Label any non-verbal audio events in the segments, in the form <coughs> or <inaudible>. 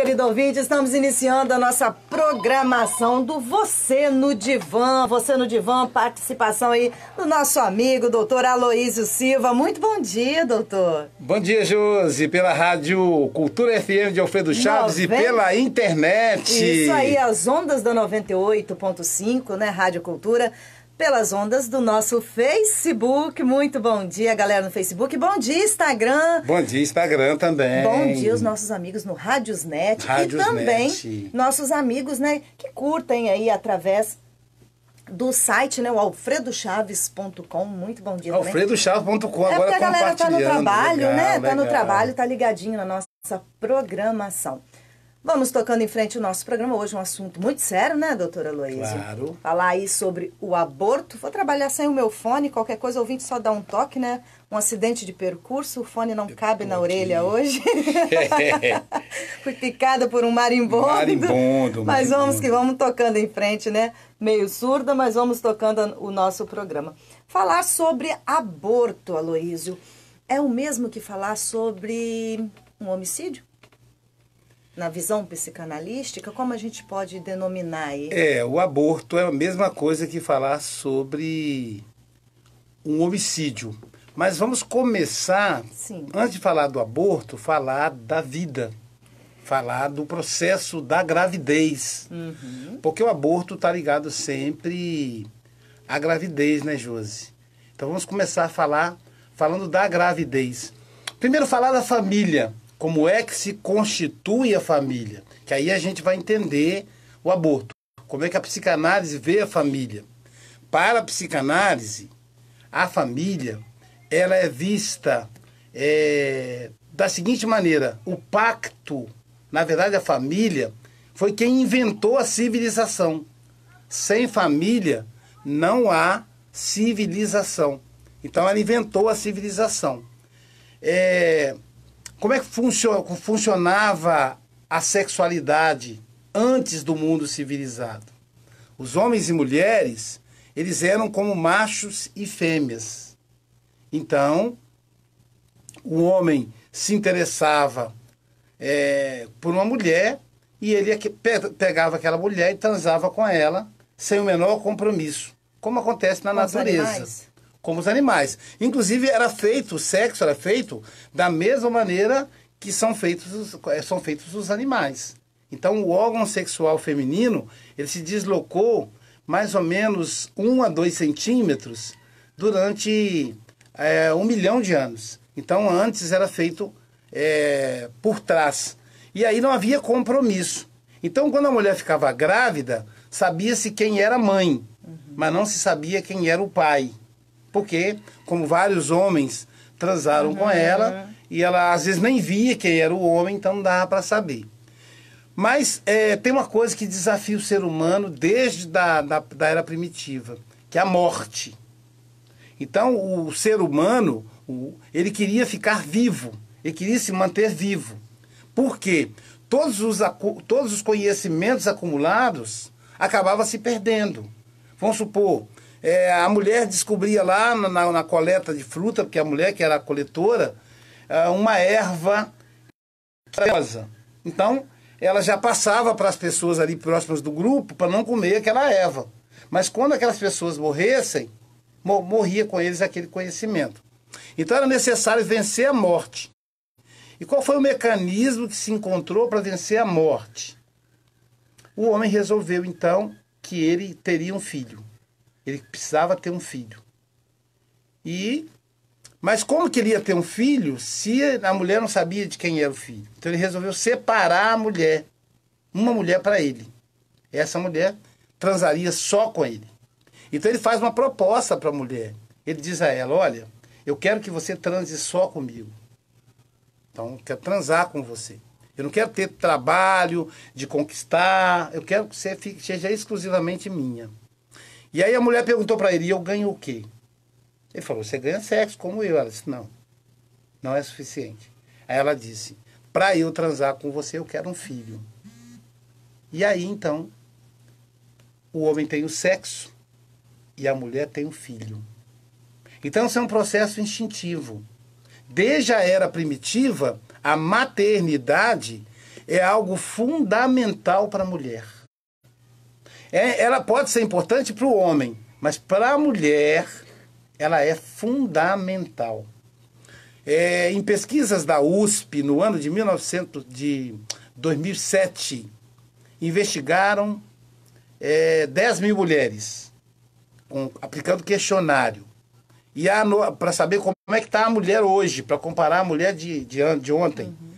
Querido ouvinte, estamos iniciando a nossa programação do Você no Divã. Você no Divã, participação aí do nosso amigo, doutor Aloísio Silva. Muito bom dia, doutor. Bom dia, Josi, pela Rádio Cultura FM de Alfredo Chaves 90... e pela internet. Isso aí, as ondas da 98.5, né, Rádio Cultura pelas ondas do nosso Facebook. Muito bom dia, galera no Facebook. Bom dia, Instagram. Bom dia, Instagram também. Bom dia, os nossos amigos no Radiosnet. Radiosnet. E também nossos amigos, né, que curtem aí através do site, né, o alfredochaves.com. Muito bom dia alfredochaves.com, agora é porque a galera tá no trabalho, legal, né? Legal. Tá no trabalho, tá ligadinho na nossa programação. Vamos tocando em frente o nosso programa. Hoje um assunto muito sério, né, doutora Luísa? Claro. Falar aí sobre o aborto. Vou trabalhar sem o meu fone, qualquer coisa, ouvinte só dá um toque, né? Um acidente de percurso, o fone não Eu cabe na aqui. orelha hoje. É. <laughs> Fui picada por um marimbondo. Marimbondo. Mas vamos que vamos tocando em frente, né? Meio surda, mas vamos tocando o nosso programa. Falar sobre aborto, Aloísio, é o mesmo que falar sobre um homicídio? na visão psicanalística, como a gente pode denominar ele? É, o aborto é a mesma coisa que falar sobre um homicídio. Mas vamos começar, Sim. antes de falar do aborto, falar da vida. Falar do processo da gravidez. Uhum. Porque o aborto está ligado sempre à gravidez, né, Josi? Então vamos começar a falar falando da gravidez. Primeiro falar da família como é que se constitui a família, que aí a gente vai entender o aborto. Como é que a psicanálise vê a família? Para a psicanálise, a família ela é vista é, da seguinte maneira: o pacto, na verdade, a família foi quem inventou a civilização. Sem família não há civilização. Então ela inventou a civilização. É, como é que funcionava a sexualidade antes do mundo civilizado? Os homens e mulheres, eles eram como machos e fêmeas. Então, o homem se interessava é, por uma mulher e ele é pegava aquela mulher e transava com ela sem o menor compromisso, como acontece na com natureza como os animais. Inclusive, era feito, o sexo era feito da mesma maneira que são feitos os, eh, são feitos os animais. Então, o órgão sexual feminino, ele se deslocou mais ou menos um a dois centímetros durante é, um milhão de anos. Então, antes era feito é, por trás. E aí não havia compromisso. Então, quando a mulher ficava grávida, sabia-se quem era mãe, mas não se sabia quem era o pai. Porque, como vários homens transaram uhum. com ela, e ela às vezes nem via quem era o homem, então não dava para saber. Mas é, tem uma coisa que desafia o ser humano desde da, da, da era primitiva, que é a morte. Então, o ser humano, o, ele queria ficar vivo, ele queria se manter vivo. Por quê? Todos os, todos os conhecimentos acumulados acabavam se perdendo. Vamos supor, é, a mulher descobria lá na, na, coleta de fruta, porque a mulher que era a coletora, é, uma erva cremosa. Então, ela já passava para as pessoas ali próximas do grupo para não comer aquela erva. Mas quando aquelas pessoas morressem, morria com eles aquele conhecimento. Então era necessário vencer a morte. E qual foi o mecanismo que se encontrou para vencer a morte? O homem resolveu então que ele teria um filho. Ele precisava ter um filho. E mas como que ele ia ter um filho se a mulher não sabia de quem era o filho? Então ele resolveu separar a mulher, uma mulher para ele. Essa mulher transaria só com ele. Então ele faz uma proposta para a mulher. Ele diz a ela: Olha, eu quero que você transe só comigo. Então, eu quero transar com você. Eu não quero ter trabalho de conquistar, eu quero que você seja exclusivamente minha. E aí a mulher perguntou para ele, e eu ganho o quê? Ele falou, você ganha sexo como eu. Ela disse, não, não é suficiente. Aí ela disse, para eu transar com você, eu quero um filho. E aí, então, o homem tem o sexo e a mulher tem o filho. Então, isso é um processo instintivo. Desde a era primitiva, a maternidade é algo fundamental para a mulher. É, ela pode ser importante para o homem, mas para a mulher ela é fundamental. É, em pesquisas da USP, no ano de, 1900, de 2007, investigaram é, 10 mil mulheres, com, aplicando questionário. E para saber como é que está a mulher hoje, para comparar a mulher de, de, de ontem. Uhum.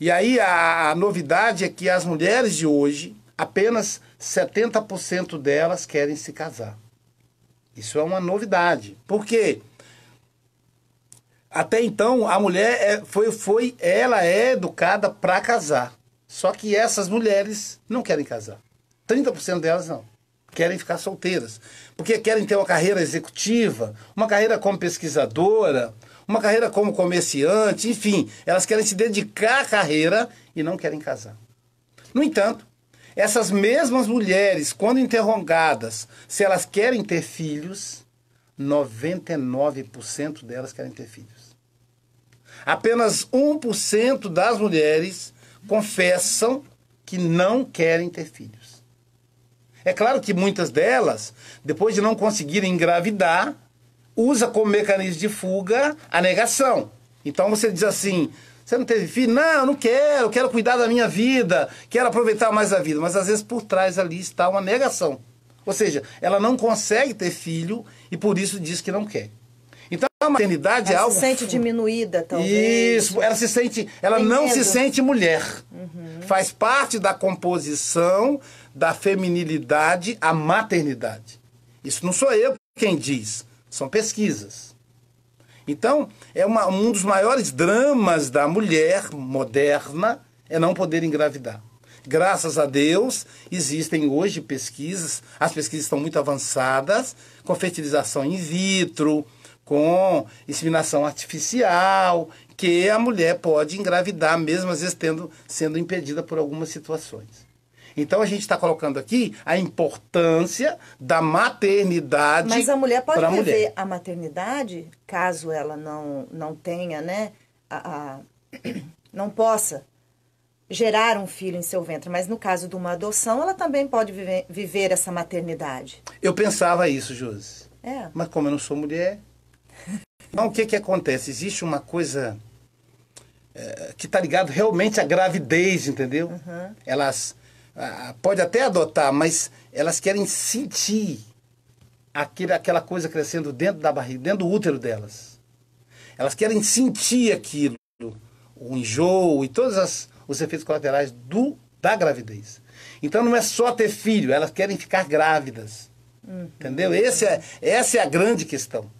E aí a, a novidade é que as mulheres de hoje, apenas 70% delas querem se casar. Isso é uma novidade. Por quê? Até então, a mulher é, foi, foi, ela é educada para casar. Só que essas mulheres não querem casar. 30% delas não. Querem ficar solteiras. Porque querem ter uma carreira executiva, uma carreira como pesquisadora, uma carreira como comerciante, enfim. Elas querem se dedicar à carreira e não querem casar. No entanto, essas mesmas mulheres, quando interrogadas se elas querem ter filhos, 99% delas querem ter filhos. Apenas 1% das mulheres confessam que não querem ter filhos. É claro que muitas delas, depois de não conseguirem engravidar, usa como mecanismo de fuga a negação. Então você diz assim: você não teve filho? Não, não quero, quero cuidar da minha vida, quero aproveitar mais a vida. Mas às vezes por trás ali está uma negação. Ou seja, ela não consegue ter filho e por isso diz que não quer. Então a maternidade ela é algo. Ela se sente diminuída, talvez. Isso, ela se sente. Ela Tem não medo. se sente mulher. Uhum. Faz parte da composição da feminilidade a maternidade. Isso não sou eu quem diz, são pesquisas. Então, é uma, um dos maiores dramas da mulher moderna é não poder engravidar. Graças a Deus, existem hoje pesquisas, as pesquisas estão muito avançadas, com fertilização in vitro, com inseminação artificial, que a mulher pode engravidar, mesmo às vezes tendo, sendo impedida por algumas situações. Então a gente está colocando aqui a importância da maternidade. Mas a mulher pode viver mulher. a maternidade, caso ela não, não tenha, né? A, a, <clears throat> não possa gerar um filho em seu ventre, mas no caso de uma adoção, ela também pode viver, viver essa maternidade. Eu pensava isso, Josi. É. Mas como eu não sou mulher. <laughs> Então, o que, que acontece? Existe uma coisa é, que está ligada realmente à gravidez, entendeu? Uhum. Elas ah, pode até adotar, mas elas querem sentir aquele, aquela coisa crescendo dentro da barriga, dentro do útero delas. Elas querem sentir aquilo, o enjoo e todos as, os efeitos colaterais do, da gravidez. Então não é só ter filho, elas querem ficar grávidas. Uhum. Entendeu? Esse é, essa é a grande questão.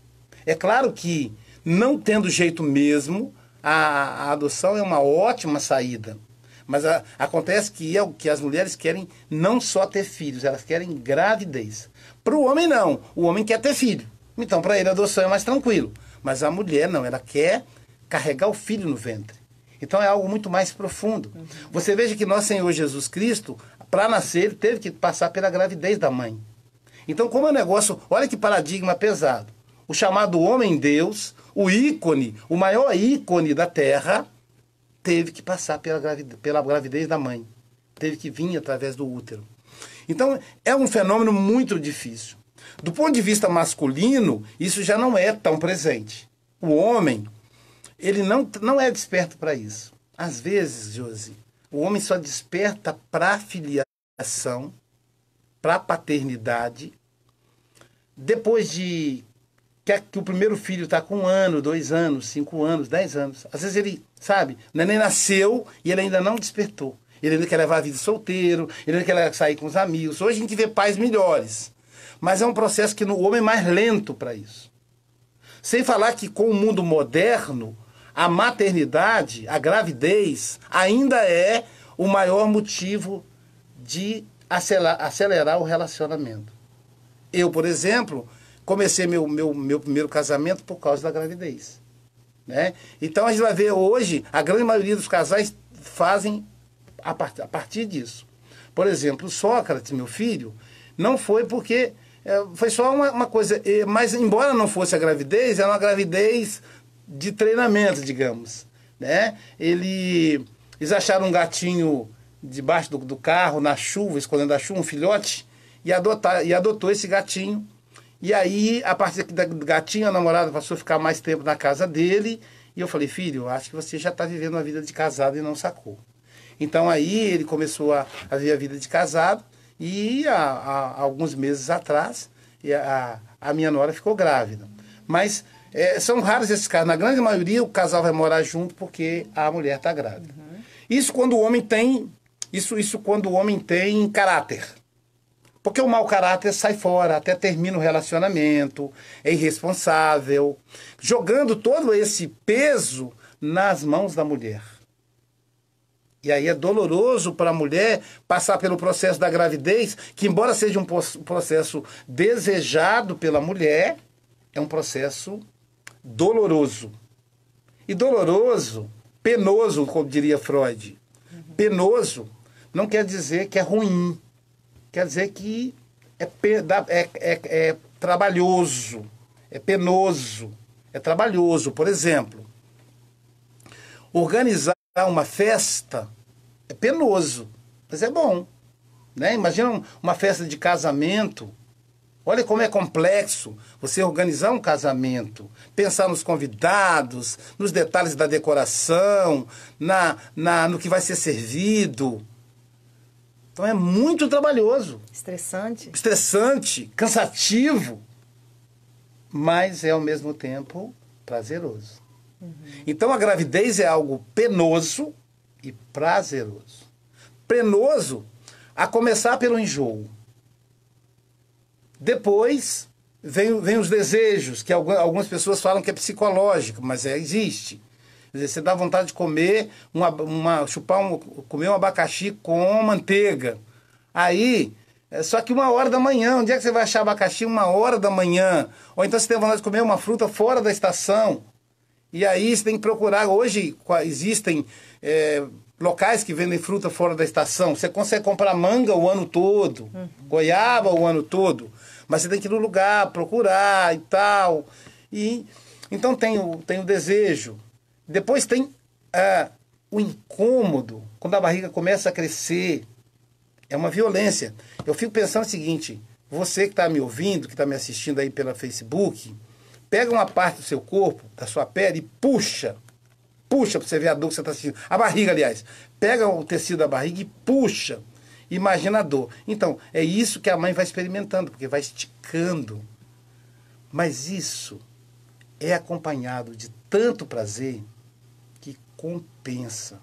É claro que, não tendo jeito mesmo, a, a adoção é uma ótima saída. Mas a, acontece que, é, que as mulheres querem não só ter filhos, elas querem gravidez. Para o homem, não. O homem quer ter filho. Então, para ele, a adoção é mais tranquilo. Mas a mulher, não. Ela quer carregar o filho no ventre. Então é algo muito mais profundo. Uhum. Você veja que nosso Senhor Jesus Cristo, para nascer, teve que passar pela gravidez da mãe. Então, como é um negócio, olha que paradigma pesado. O chamado homem Deus, o ícone, o maior ícone da terra, teve que passar pela gravidez, pela gravidez da mãe, teve que vir através do útero. Então, é um fenômeno muito difícil. Do ponto de vista masculino, isso já não é tão presente. O homem, ele não, não é desperto para isso. Às vezes, Josi, o homem só desperta para a filiação, para a paternidade, depois de que, o primeiro filho está com um ano, dois anos, cinco anos, dez anos. Às vezes ele sabe? O neném nasceu e ele ainda não despertou. Ele ainda quer levar a vida solteiro, ele ainda quer sair com os amigos. Hoje a gente vê pais melhores. Mas é um processo que no homem é mais lento para isso. Sem falar que com o mundo moderno, a maternidade, a gravidez, ainda é o maior motivo de acelerar o relacionamento. Eu, por exemplo, comecei meu, meu, meu primeiro casamento por causa da gravidez. Né? Então a gente vai ver hoje, a grande maioria dos casais fazem a, part a partir disso. Por exemplo, Sócrates, meu filho, não foi porque. É, foi só uma, uma coisa. E, mas, embora não fosse a gravidez, era é uma gravidez de treinamento, digamos. Né? Ele, eles acharam um gatinho debaixo do, do carro, na chuva, escondendo a chuva, um filhote, e, adotar, e adotou esse gatinho e aí, a partir da gatinha, a namorada passou a ficar mais tempo na casa dele. E eu falei, filho, acho que você já está vivendo uma vida de casado e não sacou. Então aí ele começou a, a viver a vida de casado. E há, há alguns meses atrás, a, a minha nora ficou grávida. Mas é, são raros esses casos. Na grande maioria, o casal vai morar junto porque a mulher está grávida. Uhum. Isso quando o homem tem. Isso, isso quando o homem tem caráter. Porque o mau caráter sai fora, até termina o relacionamento, é irresponsável, jogando todo esse peso nas mãos da mulher. E aí é doloroso para a mulher passar pelo processo da gravidez, que embora seja um processo desejado pela mulher, é um processo doloroso. E doloroso, penoso, como diria Freud. Penoso não quer dizer que é ruim, quer dizer que é, é, é, é trabalhoso, é penoso, é trabalhoso. Por exemplo, organizar uma festa é penoso, mas é bom. Né? Imagina uma festa de casamento. Olha como é complexo você organizar um casamento, pensar nos convidados, nos detalhes da decoração, na, na no que vai ser servido. Então é muito trabalhoso. Estressante. Estressante, cansativo, mas é ao mesmo tempo prazeroso. Uhum. Então a gravidez é algo penoso e prazeroso. Penoso a começar pelo enjoo. Depois vem, vem os desejos, que algumas pessoas falam que é psicológico, mas é, existe. Dizer, você dá vontade de comer, uma, uma, chupar um, comer um abacaxi com manteiga. Aí, é só que uma hora da manhã, onde é que você vai achar abacaxi uma hora da manhã? Ou então você tem vontade de comer uma fruta fora da estação. E aí você tem que procurar. Hoje existem é, locais que vendem fruta fora da estação. Você consegue comprar manga o ano todo, uhum. goiaba o ano todo. Mas você tem que ir no lugar, procurar e tal. E, então tem o, tem o desejo, depois tem ah, o incômodo, quando a barriga começa a crescer. É uma violência. Eu fico pensando o seguinte: você que está me ouvindo, que está me assistindo aí pela Facebook, pega uma parte do seu corpo, da sua pele, e puxa. Puxa para você ver a dor que você está sentindo. A barriga, aliás. Pega o tecido da barriga e puxa. Imagina a dor. Então, é isso que a mãe vai experimentando, porque vai esticando. Mas isso é acompanhado de tanto prazer compensa.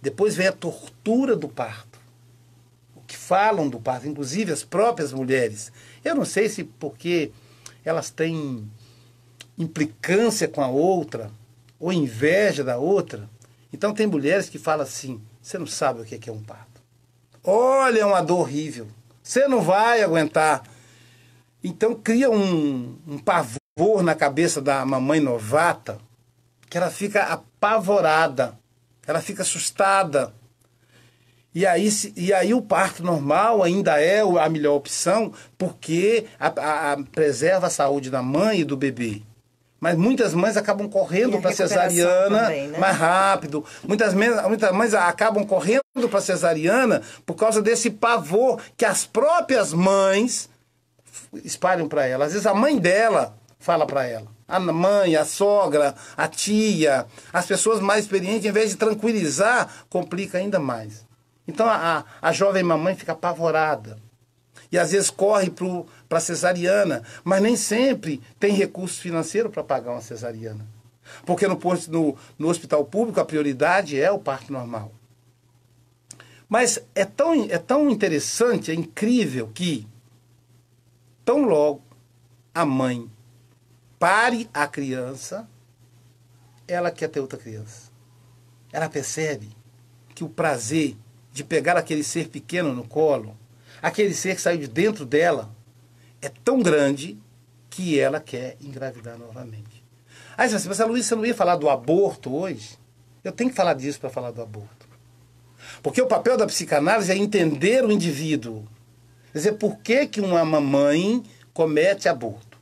Depois vem a tortura do parto. O que falam do parto, inclusive as próprias mulheres. Eu não sei se porque elas têm implicância com a outra ou inveja da outra. Então tem mulheres que falam assim: você não sabe o que é, é um parto. Olha, é uma dor horrível. Você não vai aguentar. Então cria um, um pavor na cabeça da mamãe novata que ela fica apavorada, ela fica assustada. E aí, e aí o parto normal ainda é a melhor opção, porque a, a, a preserva a saúde da mãe e do bebê. Mas muitas mães acabam correndo para a cesariana também, né? mais rápido. Muitas, muitas mães acabam correndo para a cesariana por causa desse pavor que as próprias mães espalham para ela. Às vezes a mãe dela fala para ela. A mãe, a sogra, a tia, as pessoas mais experientes, em vez de tranquilizar, complica ainda mais. Então a, a jovem mamãe fica apavorada. E às vezes corre para a cesariana, mas nem sempre tem recurso financeiro para pagar uma cesariana. Porque no, posto, no, no hospital público a prioridade é o parto normal. Mas é tão, é tão interessante, é incrível que, tão logo, a mãe Pare a criança, ela quer ter outra criança. Ela percebe que o prazer de pegar aquele ser pequeno no colo, aquele ser que saiu de dentro dela, é tão grande que ela quer engravidar novamente. Aí você pensa, assim, Luiz, você não ia falar do aborto hoje? Eu tenho que falar disso para falar do aborto. Porque o papel da psicanálise é entender o indivíduo. Quer dizer, por que, que uma mamãe comete aborto?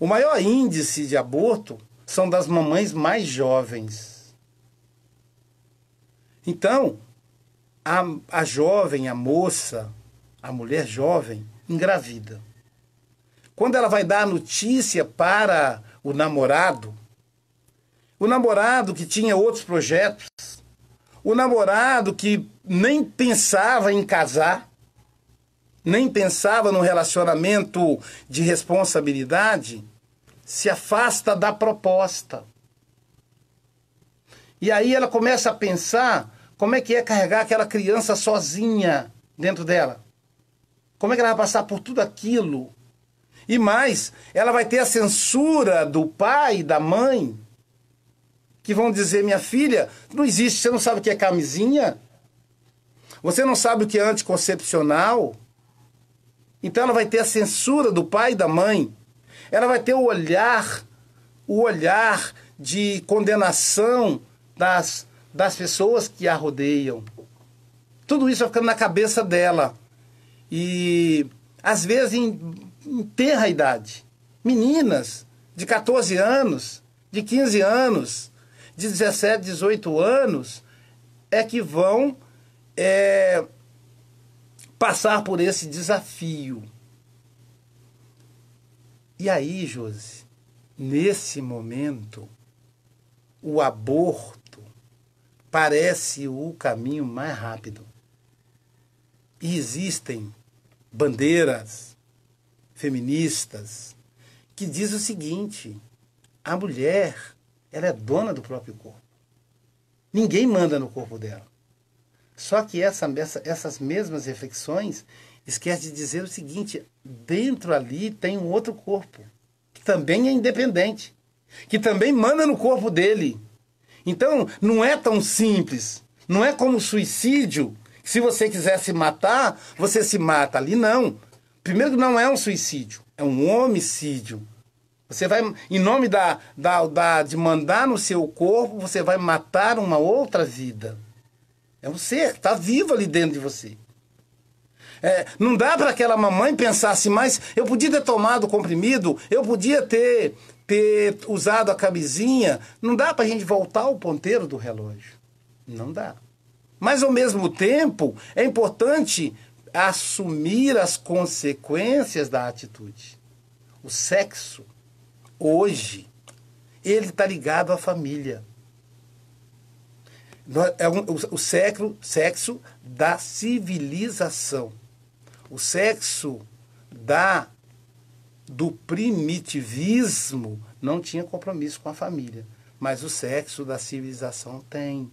O maior índice de aborto são das mamães mais jovens. Então, a, a jovem, a moça, a mulher jovem, engravida. Quando ela vai dar a notícia para o namorado, o namorado que tinha outros projetos, o namorado que nem pensava em casar, nem pensava num relacionamento de responsabilidade, se afasta da proposta. E aí ela começa a pensar como é que é carregar aquela criança sozinha dentro dela. Como é que ela vai passar por tudo aquilo? E mais, ela vai ter a censura do pai e da mãe, que vão dizer: minha filha, não existe, você não sabe o que é camisinha? Você não sabe o que é anticoncepcional? Então ela vai ter a censura do pai e da mãe ela vai ter o olhar, o olhar de condenação das, das pessoas que a rodeiam. Tudo isso vai ficando na cabeça dela. E às vezes em terra idade. Meninas de 14 anos, de 15 anos, de 17, 18 anos, é que vão é, passar por esse desafio. E aí, Josi, nesse momento, o aborto parece o caminho mais rápido. E existem bandeiras feministas que diz o seguinte: a mulher, ela é dona do próprio corpo. Ninguém manda no corpo dela. Só que essa, essa essas mesmas reflexões esquece de dizer o seguinte: dentro ali tem um outro corpo, que também é independente, que também manda no corpo dele. Então, não é tão simples. Não é como suicídio. Se você quiser se matar, você se mata ali. Não. Primeiro, não é um suicídio, é um homicídio. Você vai, em nome da, da, da, de mandar no seu corpo, você vai matar uma outra vida. É um ser, está vivo ali dentro de você. É, não dá para aquela mamãe pensar assim, mas eu podia ter tomado o comprimido, eu podia ter, ter usado a camisinha. Não dá para a gente voltar o ponteiro do relógio. Não dá. Mas, ao mesmo tempo, é importante assumir as consequências da atitude. O sexo, hoje, ele está ligado à família. É o, sexo, sexo da civilização. O sexo da do primitivismo não tinha compromisso com a família, mas o sexo da civilização tem.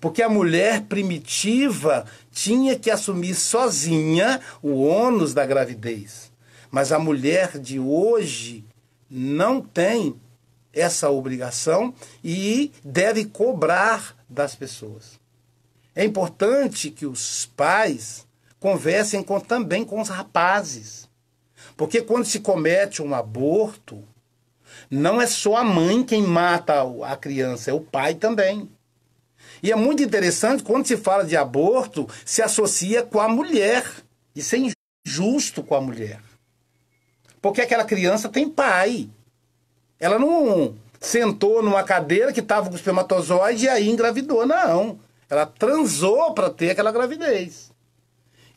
Porque a mulher primitiva tinha que assumir sozinha o ônus da gravidez. Mas a mulher de hoje não tem essa obrigação e deve cobrar das pessoas. É importante que os pais conversem com, também com os rapazes. Porque quando se comete um aborto, não é só a mãe quem mata a criança, é o pai também. E é muito interessante quando se fala de aborto, se associa com a mulher. Isso é injusto com a mulher. Porque aquela criança tem pai. Ela não sentou numa cadeira que estava com espermatozoide e aí engravidou, não. Ela transou para ter aquela gravidez.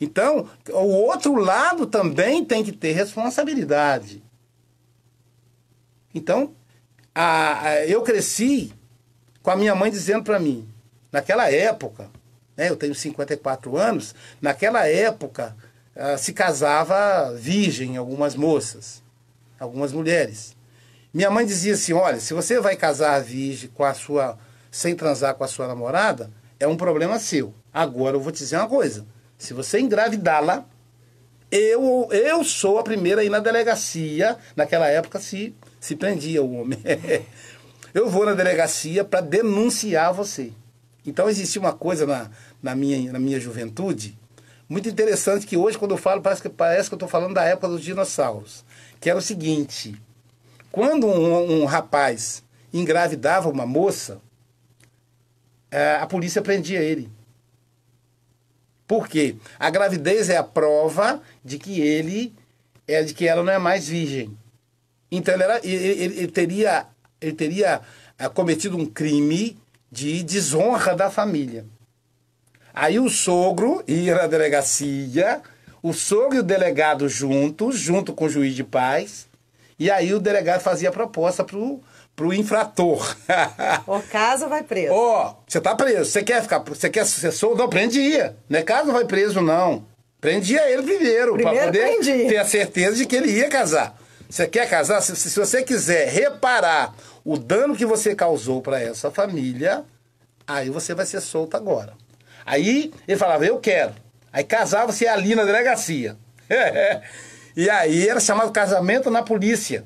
Então, o outro lado também tem que ter responsabilidade. Então, a, a, eu cresci com a minha mãe dizendo para mim, naquela época, né, eu tenho 54 anos, naquela época ah, se casava virgem algumas moças, algumas mulheres. Minha mãe dizia assim: olha, se você vai casar virgem com a sua, sem transar com a sua namorada, é um problema seu. Agora eu vou te dizer uma coisa: se você engravidá-la, eu, eu sou a primeira a ir na delegacia. Naquela época se, se prendia o homem. <laughs> eu vou na delegacia para denunciar você. Então existia uma coisa na, na, minha, na minha juventude muito interessante que hoje, quando eu falo, parece que, parece que eu estou falando da época dos dinossauros. Que era o seguinte: quando um, um rapaz engravidava uma moça, eh, a polícia prendia ele. Porque a gravidez é a prova de que ele é de que ela não é mais virgem. Então ele, era, ele, ele, ele teria ele teria ah, cometido um crime de desonra da família. Aí o sogro ia na delegacia, o sogro e o delegado juntos, junto com o juiz de paz, e aí o delegado fazia a proposta para o pro infrator. O caso vai preso. Ó, oh, você tá preso. Você quer ficar, você quer sucessor? Não, prendia. Não é caso vai preso não. Prendia ele primeiro, primeiro para poder ter a certeza de que ele ia casar. Você quer casar? Se, se você quiser reparar o dano que você causou para essa família, aí você vai ser solto agora. Aí ele falava, eu quero. Aí casava-se ali na delegacia. <laughs> e aí era chamado casamento na polícia.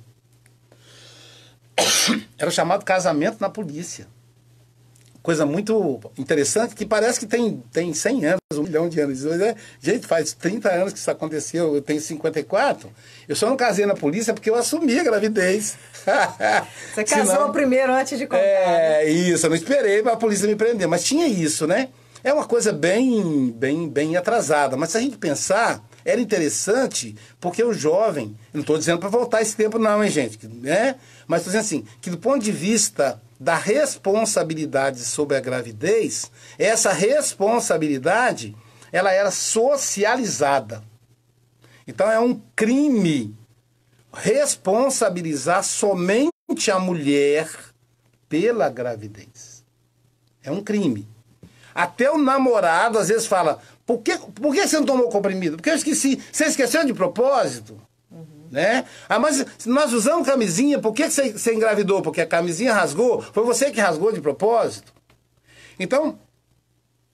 <coughs> Era chamado casamento na polícia. Coisa muito interessante, que parece que tem, tem 100 anos, um milhão de anos. Mas é, gente, faz 30 anos que isso aconteceu, eu tenho 54. Eu só não casei na polícia porque eu assumi a gravidez. <laughs> Você casou Senão, primeiro antes de contar. É, né? isso, eu não esperei a polícia me prender. Mas tinha isso, né? É uma coisa bem, bem, bem atrasada. Mas se a gente pensar, era interessante porque o jovem, não estou dizendo para voltar esse tempo não, hein, gente, né? Mas estou dizendo assim, que do ponto de vista da responsabilidade sobre a gravidez, essa responsabilidade, ela era socializada. Então é um crime responsabilizar somente a mulher pela gravidez. É um crime. Até o namorado às vezes fala: por que, por que você não tomou comprimido? Porque eu esqueci. Você esqueceu de propósito? Uhum. Né? Ah, mas nós usamos camisinha, por que você, você engravidou? Porque a camisinha rasgou? Foi você que rasgou de propósito? Então,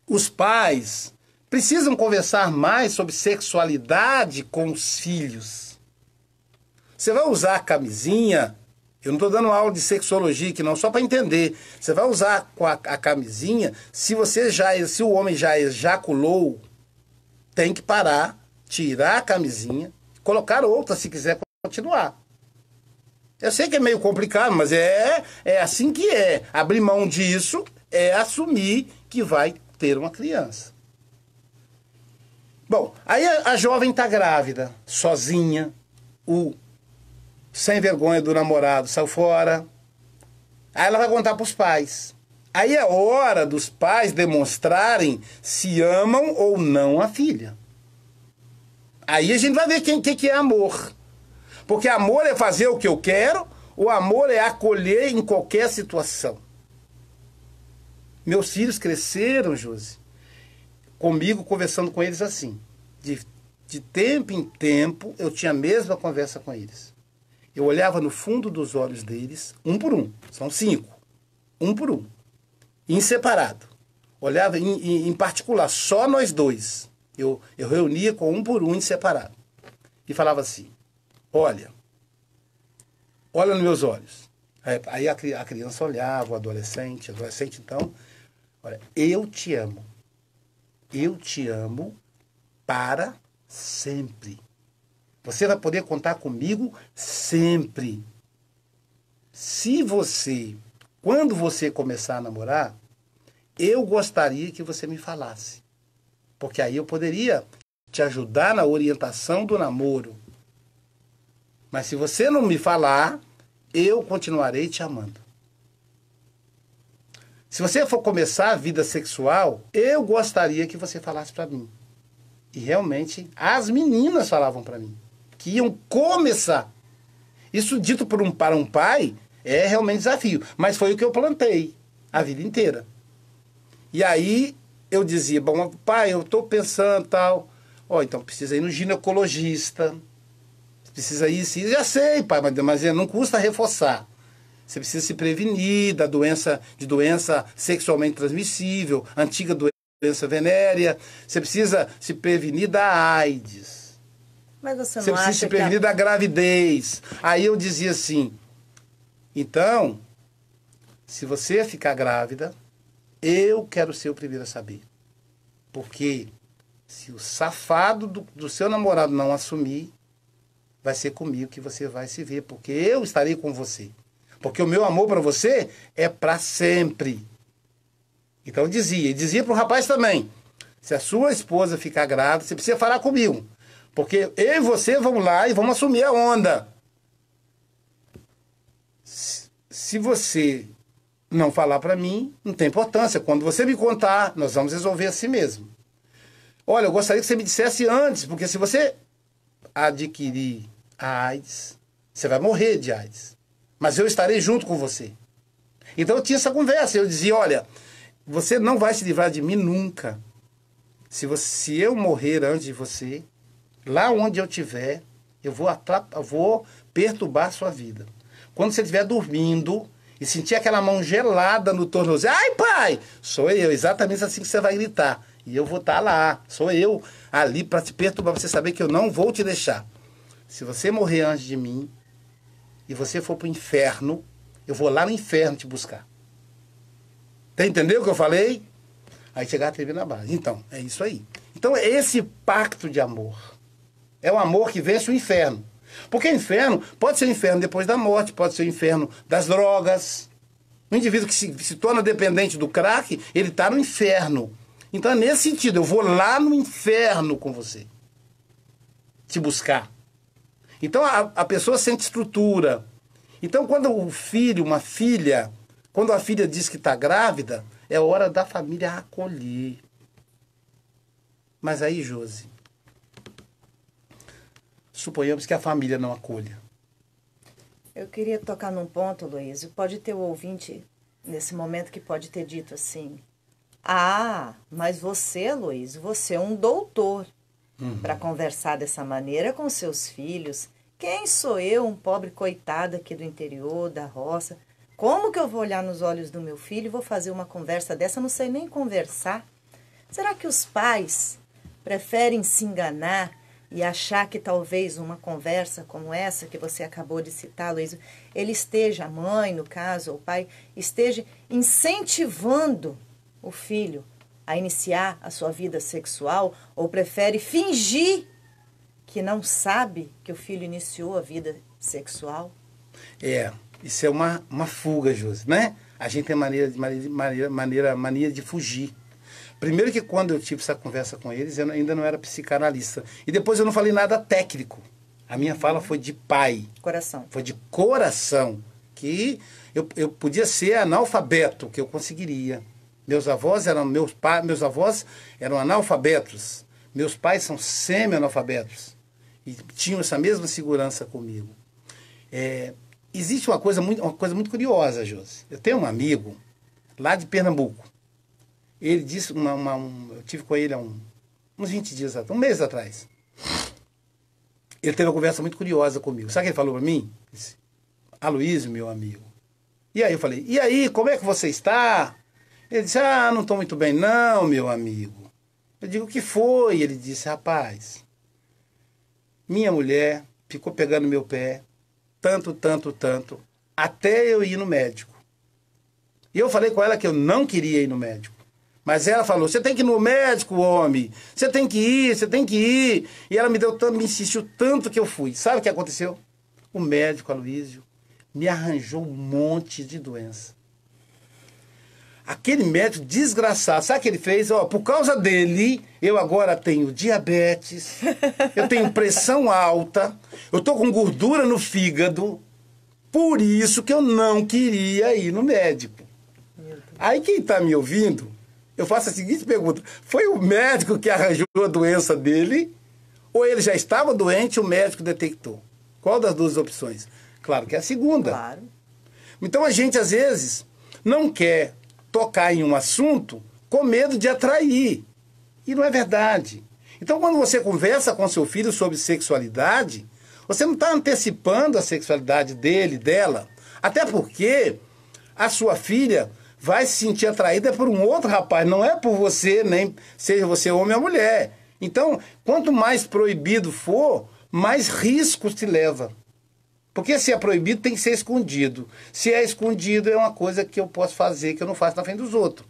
os pais precisam conversar mais sobre sexualidade com os filhos. Você vai usar camisinha, eu não estou dando aula de sexologia aqui não, só para entender. Você vai usar a, a, camisinha se você já, se o homem já ejaculou tem que parar, tirar a camisinha, colocar outra se quiser continuar. Eu sei que é meio complicado, mas é, é assim que é. Abrir mão disso é assumir que vai ter uma criança. Bom, aí a, a jovem está grávida, sozinha, o sem vergonha do namorado saiu fora. Aí ela vai contar para os pais. Aí é hora dos pais demonstrarem se amam ou não a filha. Aí a gente vai ver quem que, que é amor. Porque amor é fazer o que eu quero, o amor é acolher em qualquer situação. Meus filhos cresceram, Josi, comigo conversando com eles assim. De, de tempo em tempo eu tinha a mesma conversa com eles. Eu olhava no fundo dos olhos deles, um por um, são cinco, um por um em separado. Olhava em, em, em particular, só nós dois. Eu, eu reunia com um por um em separado. E falava assim: Olha, olha nos meus olhos. Aí a, a criança olhava, o adolescente, adolescente então. Olha, eu te amo. Eu te amo para sempre. Você vai poder contar comigo sempre. Se você quando você começar a namorar, eu gostaria que você me falasse. Porque aí eu poderia te ajudar na orientação do namoro. Mas se você não me falar, eu continuarei te amando. Se você for começar a vida sexual, eu gostaria que você falasse para mim. E realmente as meninas falavam para mim que iam começar. Isso dito por um, para um pai é realmente desafio. Mas foi o que eu plantei a vida inteira. E aí eu dizia, bom, pai, eu estou pensando tal. Ó, então precisa ir no ginecologista. Precisa ir sim. Já sei, pai, mas, mas não custa reforçar. Você precisa se prevenir da doença, de doença sexualmente transmissível, antiga doença venérea. Você precisa se prevenir da AIDS. Mas você, você precisa se prevenir a... da gravidez. Aí eu dizia assim, então, se você ficar grávida, eu quero ser o primeiro a saber. Porque se o safado do, do, seu namorado não assumir, vai ser comigo que você vai se ver, porque eu estarei com você. Porque o meu amor para você é para sempre. Então dizia, e dizia para o rapaz também: se a sua esposa ficar grávida, você precisa falar comigo. Porque eu e você vamos lá e vamos assumir a onda. Se você não falar para mim, não tem importância. Quando você me contar, nós vamos resolver assim mesmo. Olha, eu gostaria que você me dissesse antes, porque se você adquirir a AIDS, você vai morrer de AIDS. Mas eu estarei junto com você. Então eu tinha essa conversa. Eu dizia: olha, você não vai se livrar de mim nunca. Se, você, se eu morrer antes de você, lá onde eu estiver, eu vou, vou perturbar sua vida. Quando você estiver dormindo e sentir aquela mão gelada no tornozelo, ai pai, sou eu, exatamente assim que você vai gritar. E eu vou estar tá lá, sou eu ali para te perturbar, pra você saber que eu não vou te deixar. Se você morrer antes de mim e você for para o inferno, eu vou lá no inferno te buscar. Tá entendeu o que eu falei? Aí chegar a TV na base. Então, é isso aí. Então, é esse pacto de amor. É o amor que vence o inferno. Porque inferno pode ser inferno depois da morte, pode ser inferno das drogas. Um indivíduo que se, se torna dependente do crack, ele está no inferno. Então é nesse sentido, eu vou lá no inferno com você. Te buscar. Então a, a pessoa sente estrutura. Então quando o filho, uma filha, quando a filha diz que está grávida, é hora da família acolher. Mas aí, Josi, suponhamos que a família não acolha. Eu queria tocar num ponto, Luiz. Pode ter o um ouvinte nesse momento que pode ter dito assim: Ah, mas você, Luiz, você é um doutor uhum. para conversar dessa maneira com seus filhos. Quem sou eu, um pobre coitado aqui do interior, da roça? Como que eu vou olhar nos olhos do meu filho e vou fazer uma conversa dessa? não sei nem conversar. Será que os pais preferem se enganar e achar que talvez uma conversa como essa que você acabou de citar, Luiz, ele esteja, a mãe, no caso, ou o pai, esteja incentivando o filho a iniciar a sua vida sexual ou prefere fingir que não sabe que o filho iniciou a vida sexual? É, isso é uma, uma fuga, José, né? A gente tem maneira, maneira, maneira, maneira, mania de fugir Primeiro que quando eu tive essa conversa com eles, eu ainda não era psicanalista. E depois eu não falei nada técnico. A minha fala foi de pai. Coração. Foi de coração. Que eu, eu podia ser analfabeto, que eu conseguiria. Meus avós eram meus meus avós eram analfabetos. Meus pais são semi-analfabetos. E tinham essa mesma segurança comigo. É, existe uma coisa, muito, uma coisa muito curiosa, Josi. Eu tenho um amigo lá de Pernambuco ele disse, uma, uma, um, eu tive com ele há um, uns 20 dias, um mês atrás. Ele teve uma conversa muito curiosa comigo. Sabe o que ele falou para mim? Disse, meu amigo. E aí eu falei, e aí, como é que você está? Ele disse, ah, não estou muito bem não, meu amigo. Eu digo, o que foi? Ele disse, rapaz, minha mulher ficou pegando meu pé, tanto, tanto, tanto, até eu ir no médico. E eu falei com ela que eu não queria ir no médico. Mas ela falou: você tem que ir no médico, homem. Você tem que ir, você tem que ir. E ela me deu tanto, me insistiu tanto que eu fui. Sabe o que aconteceu? O médico, Aloísio, me arranjou um monte de doença. Aquele médico desgraçado, sabe o que ele fez? Ó, por causa dele, eu agora tenho diabetes, <laughs> eu tenho pressão alta, eu tô com gordura no fígado. Por isso que eu não queria ir no médico. Aí quem está me ouvindo eu faço a seguinte pergunta: foi o médico que arranjou a doença dele? Ou ele já estava doente e o médico detectou? Qual das duas opções? Claro que é a segunda. Claro. Então a gente, às vezes, não quer tocar em um assunto com medo de atrair. E não é verdade. Então, quando você conversa com seu filho sobre sexualidade, você não está antecipando a sexualidade dele, dela. Até porque a sua filha vai se sentir atraída por um outro rapaz, não é por você, nem seja você homem ou mulher. Então, quanto mais proibido for, mais riscos te leva. Porque se é proibido, tem que ser escondido. Se é escondido, é uma coisa que eu posso fazer que eu não faço na frente dos outros.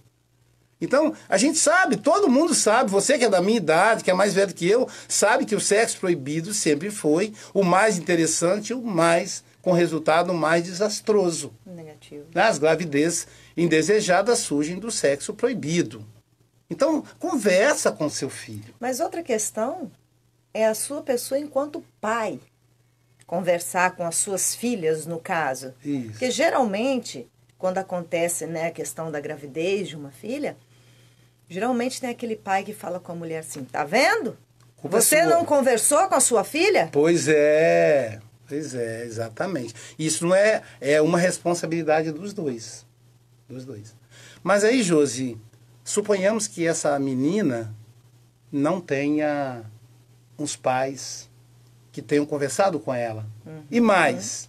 Então, a gente sabe, todo mundo sabe, você que é da minha idade, que é mais velho que eu, sabe que o sexo proibido sempre foi o mais interessante, o mais com resultado mais desastroso. Negativo. As gravidezes indesejadas surgem do sexo proibido. Então, conversa com seu filho. Mas outra questão é a sua pessoa enquanto pai. Conversar com as suas filhas, no caso. Isso. Porque geralmente, quando acontece né, a questão da gravidez de uma filha, geralmente tem aquele pai que fala com a mulher assim: tá vendo? Culpa Você sua. não conversou com a sua filha? Pois é, pois é, exatamente. Isso não é, é uma responsabilidade dos dois dos dois. Mas aí, Josi, suponhamos que essa menina não tenha uns pais que tenham conversado com ela. Uhum. E mais,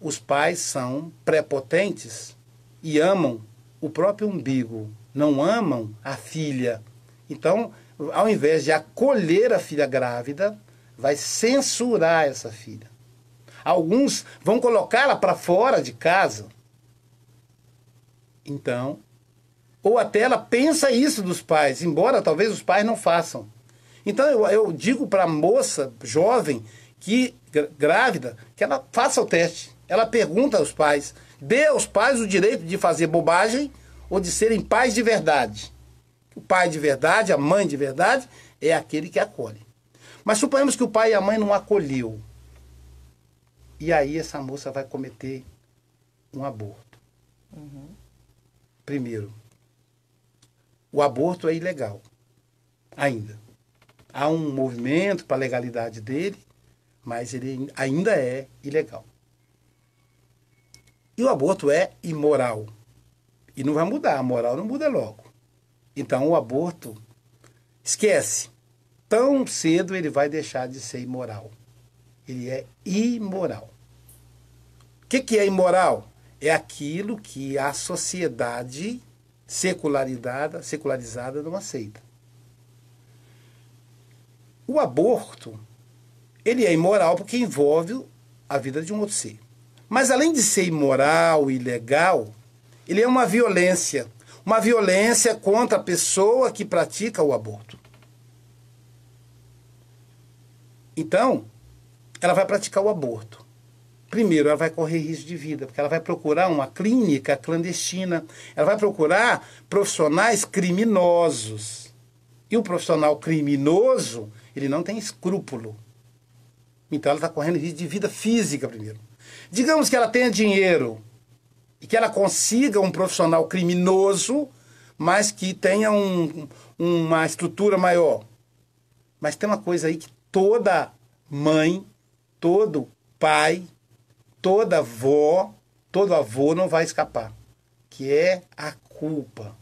uhum. os pais são prepotentes e amam o próprio umbigo, não amam a filha. Então, ao invés de acolher a filha grávida, vai censurar essa filha. Alguns vão colocá-la para fora de casa então, ou até ela pensa isso dos pais, embora talvez os pais não façam. Então eu, eu digo para a moça jovem que grávida que ela faça o teste. Ela pergunta aos pais, dê aos pais o direito de fazer bobagem ou de serem pais de verdade. O pai de verdade, a mãe de verdade, é aquele que acolhe. Mas suponhamos que o pai e a mãe não acolheu. E aí essa moça vai cometer um aborto. Uhum. Primeiro, o aborto é ilegal ainda. Há um movimento para a legalidade dele, mas ele ainda é ilegal. E o aborto é imoral. E não vai mudar, a moral não muda logo. Então o aborto, esquece. Tão cedo ele vai deixar de ser imoral. Ele é imoral. O que, que é imoral? é aquilo que a sociedade secularizada, secularizada não aceita. O aborto, ele é imoral porque envolve a vida de um outro ser. Mas além de ser imoral e ilegal, ele é uma violência, uma violência contra a pessoa que pratica o aborto. Então, ela vai praticar o aborto. Primeiro, ela vai correr risco de vida, porque ela vai procurar uma clínica clandestina, ela vai procurar profissionais criminosos. E o profissional criminoso, ele não tem escrúpulo. Então ela está correndo risco de vida física primeiro. Digamos que ela tenha dinheiro e que ela consiga um profissional criminoso, mas que tenha um, uma estrutura maior. Mas tem uma coisa aí que toda mãe, todo pai, toda avó, todo avô não vai escapar, que é a culpa.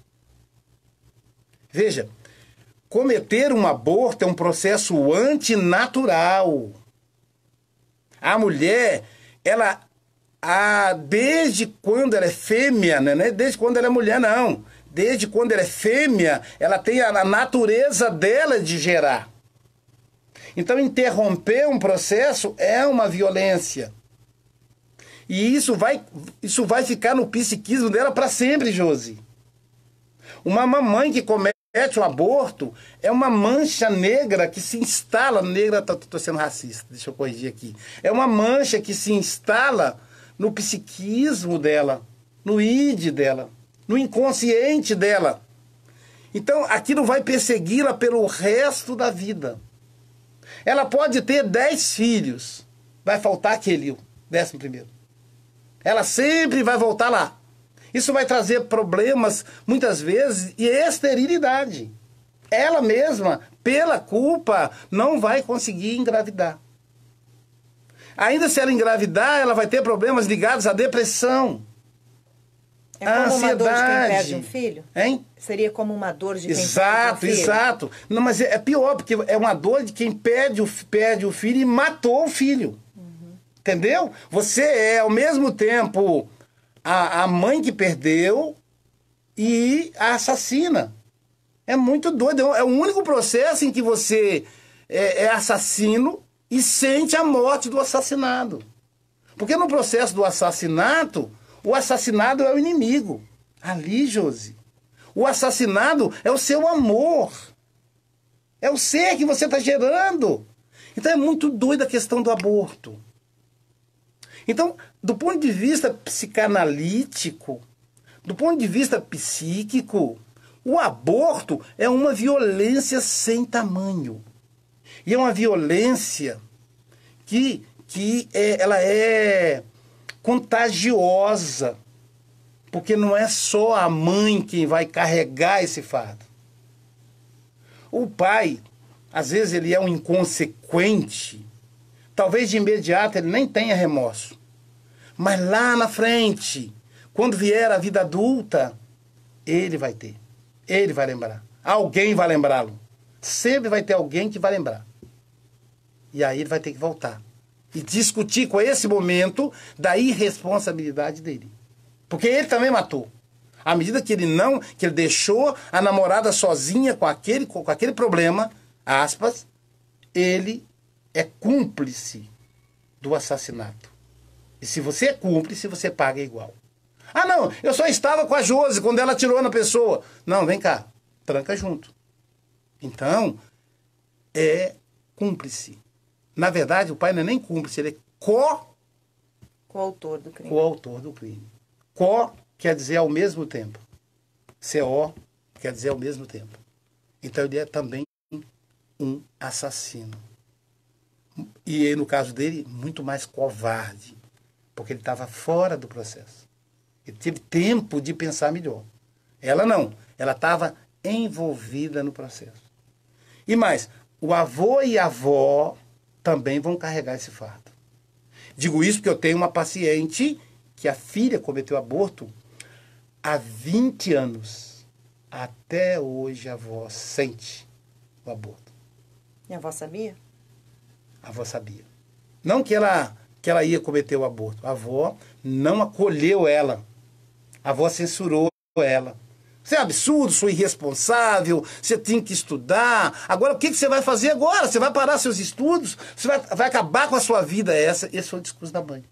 Veja, cometer um aborto é um processo antinatural. A mulher, ela a, desde quando ela é fêmea, né? não é desde quando ela é mulher, não. Desde quando ela é fêmea, ela tem a, a natureza dela de gerar. Então, interromper um processo é uma violência. E isso vai, isso vai ficar no psiquismo dela para sempre, Josi. Uma mamãe que comete o aborto é uma mancha negra que se instala. Negra, estou tá, sendo racista, deixa eu corrigir aqui. É uma mancha que se instala no psiquismo dela, no id dela, no inconsciente dela. Então aquilo vai persegui-la pelo resto da vida. Ela pode ter dez filhos, vai faltar aquele, o décimo primeiro. Ela sempre vai voltar lá. Isso vai trazer problemas, muitas vezes, e esterilidade. Ela mesma, pela culpa, não vai conseguir engravidar. Ainda se ela engravidar, ela vai ter problemas ligados à depressão. É como ansiedade. uma dor de quem perde um filho? Hein? Seria como uma dor de quem exato, perde um filho? Exato, exato. Mas é pior, porque é uma dor de quem perde o, perde o filho e matou o filho. Entendeu? Você é ao mesmo tempo a, a mãe que perdeu e a assassina. É muito doido. É, é o único processo em que você é, é assassino e sente a morte do assassinado. Porque no processo do assassinato, o assassinado é o inimigo. Ali, Josi. O assassinado é o seu amor. É o ser que você está gerando. Então é muito doida a questão do aborto. Então, do ponto de vista psicanalítico, do ponto de vista psíquico, o aborto é uma violência sem tamanho. E é uma violência que, que é, ela é contagiosa, porque não é só a mãe quem vai carregar esse fardo. O pai, às vezes, ele é um inconsequente, talvez de imediato ele nem tenha remorso. Mas lá na frente, quando vier a vida adulta, ele vai ter. Ele vai lembrar. Alguém vai lembrá-lo. Sempre vai ter alguém que vai lembrar. E aí ele vai ter que voltar e discutir com esse momento da irresponsabilidade dele. Porque ele também matou. À medida que ele não, que ele deixou a namorada sozinha com aquele, com aquele problema, aspas, ele é cúmplice do assassinato. E se você cumpre, se você paga igual. Ah, não, eu só estava com a Jose quando ela atirou na pessoa. Não, vem cá, tranca junto. Então, é cúmplice. Na verdade, o pai não é nem cúmplice, ele é co... Coautor do crime. Coautor do crime. Có quer dizer ao mesmo tempo. CO quer dizer ao mesmo tempo. Então, ele é também um assassino. E, no caso dele, muito mais covarde porque ele estava fora do processo. Ele teve tempo de pensar melhor. Ela não, ela estava envolvida no processo. E mais, o avô e a avó também vão carregar esse fardo. Digo isso porque eu tenho uma paciente que a filha cometeu aborto há 20 anos. Até hoje a avó sente o aborto. E a avó sabia? A avó sabia. Não que ela que ela ia cometer o aborto. A avó não acolheu ela. A avó censurou ela. Você é absurdo, sou irresponsável, você tem que estudar. Agora, o que, que você vai fazer agora? Você vai parar seus estudos? Você vai, vai acabar com a sua vida essa? Esse foi o discurso da mãe.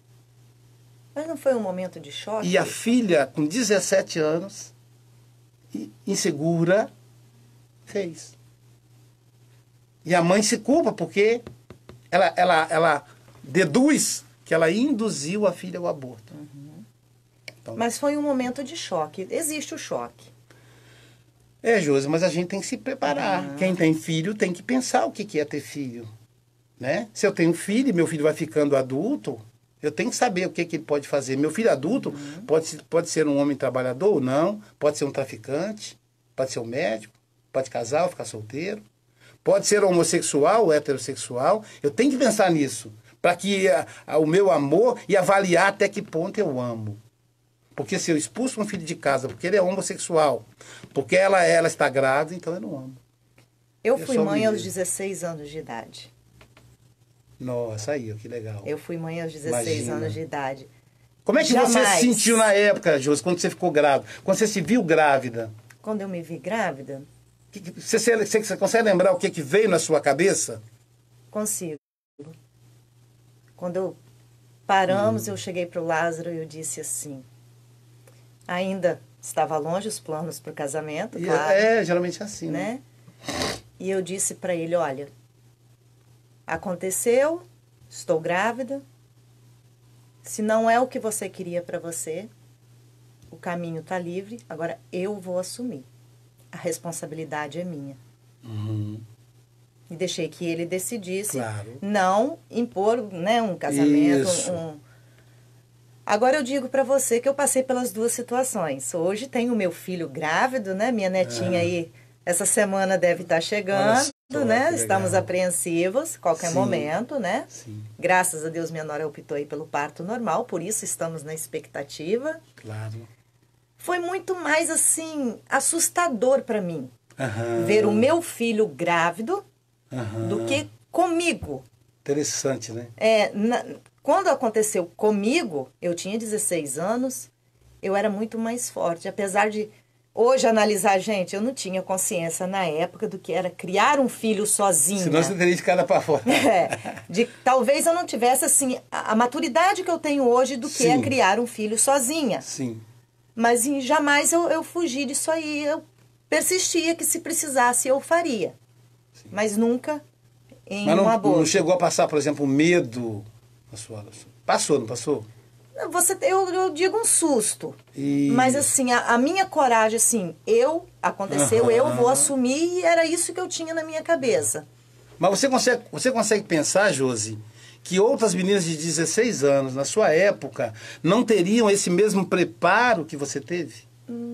Mas não foi um momento de choque? E a filha, com 17 anos, insegura, fez. E a mãe se culpa porque ela, ela, ela deduz que ela induziu a filha ao aborto. Uhum. Então, mas foi um momento de choque. Existe o choque. É, Josi, mas a gente tem que se preparar. Uhum. Quem tem filho tem que pensar o que é ter filho. Né? Se eu tenho filho e meu filho vai ficando adulto, eu tenho que saber o que, que ele pode fazer. Meu filho adulto uhum. pode, pode ser um homem trabalhador ou não, pode ser um traficante, pode ser um médico, pode casar ou ficar solteiro, pode ser homossexual ou heterossexual. Eu tenho que pensar nisso para que a, eh, a, o meu amor e avaliar até que ponto eu amo. Porque se eu expulso um filho de casa porque ele é homossexual, porque ela, ela está grávida, então eu não amo. Eu, eu fui mãe aos 16 anos de idade. Nossa, aí, que legal. Eu fui mãe aos 16 Imagina. anos de idade. Como é que Jamais. você se sentiu na época, Josi, quando você ficou grávida? Quando você se viu grávida? Quando eu me vi grávida? você, você, você, consegue lembrar o que, que veio na sua cabeça? Consigo. Quando eu paramos, hum. eu cheguei para o Lázaro e eu disse assim: ainda estava longe os planos para o casamento, e é, claro. É, geralmente é assim, né? né? E eu disse para ele: olha, aconteceu, estou grávida. Se não é o que você queria para você, o caminho está livre, agora eu vou assumir. A responsabilidade é minha. Uhum e deixei que ele decidisse claro. não impor né, um casamento. Um... Agora eu digo para você que eu passei pelas duas situações. Hoje tenho meu filho grávido, né? Minha netinha é. aí, essa semana deve estar tá chegando, né? Estamos apreensivos, qualquer Sim. momento, né? Sim. Graças a Deus minha nora optou aí pelo parto normal, por isso estamos na expectativa. Claro. Foi muito mais assim assustador para mim, Uhum. ver o meu filho grávido do que comigo. Interessante, né? É, na, quando aconteceu comigo, eu tinha 16 anos, eu era muito mais forte. Apesar de hoje analisar, gente, eu não tinha consciência na época do que era criar um filho sozinho. Senão você teria de cara para fora. <laughs> é, de, talvez eu não tivesse assim a, a, maturidade que eu tenho hoje do que é Sim. é criar um filho sozinha. Sim. Mas em, jamais eu, eu fugi disso aí. Eu persistia que se precisasse eu faria mas nunca em mas não, Não chegou a passar, por exemplo, medo na sua. Passou, não passou? Você, eu, eu digo um susto. E... Mas assim, a, a, minha coragem, assim, eu aconteceu, eu vou assumir e era isso que eu tinha na minha cabeça. Mas você consegue, você consegue pensar, Josi, que outras meninas de 16 anos, na sua época, não teriam esse mesmo preparo que você teve?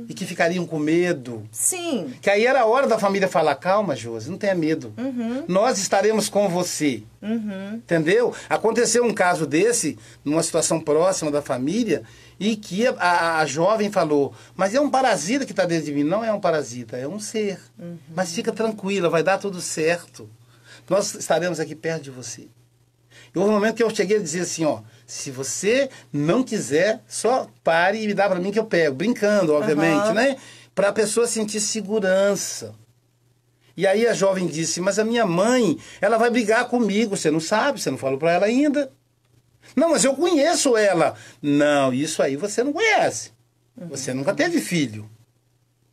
E que ficariam com medo. Sim. Que aí era a hora da família falar: calma, Josi, não tenha medo. Uhum. Nós estaremos com você. Uhum. Entendeu? Aconteceu um caso desse, numa situação próxima da família, e que a, a, a jovem falou: Mas é um parasita que está dentro de mim. Não é um parasita, é um ser. Uhum. Mas fica tranquila, vai dar tudo certo. Nós estaremos aqui perto de você. E houve um momento que eu cheguei a dizer assim: Ó, se você não quiser, só pare e me dá para mim que eu pego. Brincando, obviamente, uhum. né? Para a pessoa sentir segurança. E aí a jovem disse: Mas a minha mãe, ela vai brigar comigo. Você não sabe, você não falou para ela ainda. Não, mas eu conheço ela. Não, isso aí você não conhece. Você nunca teve filho.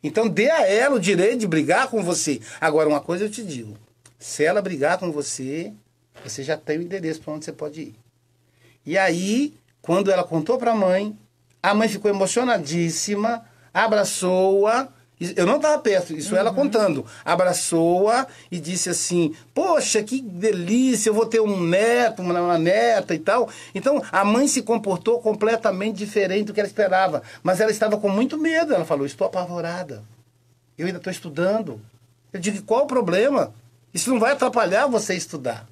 Então dê a ela o direito de brigar com você. Agora, uma coisa eu te digo: se ela brigar com você, você já tem o endereço para onde você pode ir. E aí, quando ela contou para a mãe, a mãe ficou emocionadíssima, abraçou-a. Eu não estava perto, isso uhum. ela contando. Abraçou-a e disse assim: Poxa, que delícia, eu vou ter um neto, uma, uma neta e tal. Então a mãe se comportou completamente diferente do que ela esperava. Mas ela estava com muito medo. Ela falou: Estou apavorada. Eu ainda estou estudando. Eu digo: Qual o problema? Isso não vai atrapalhar você estudar.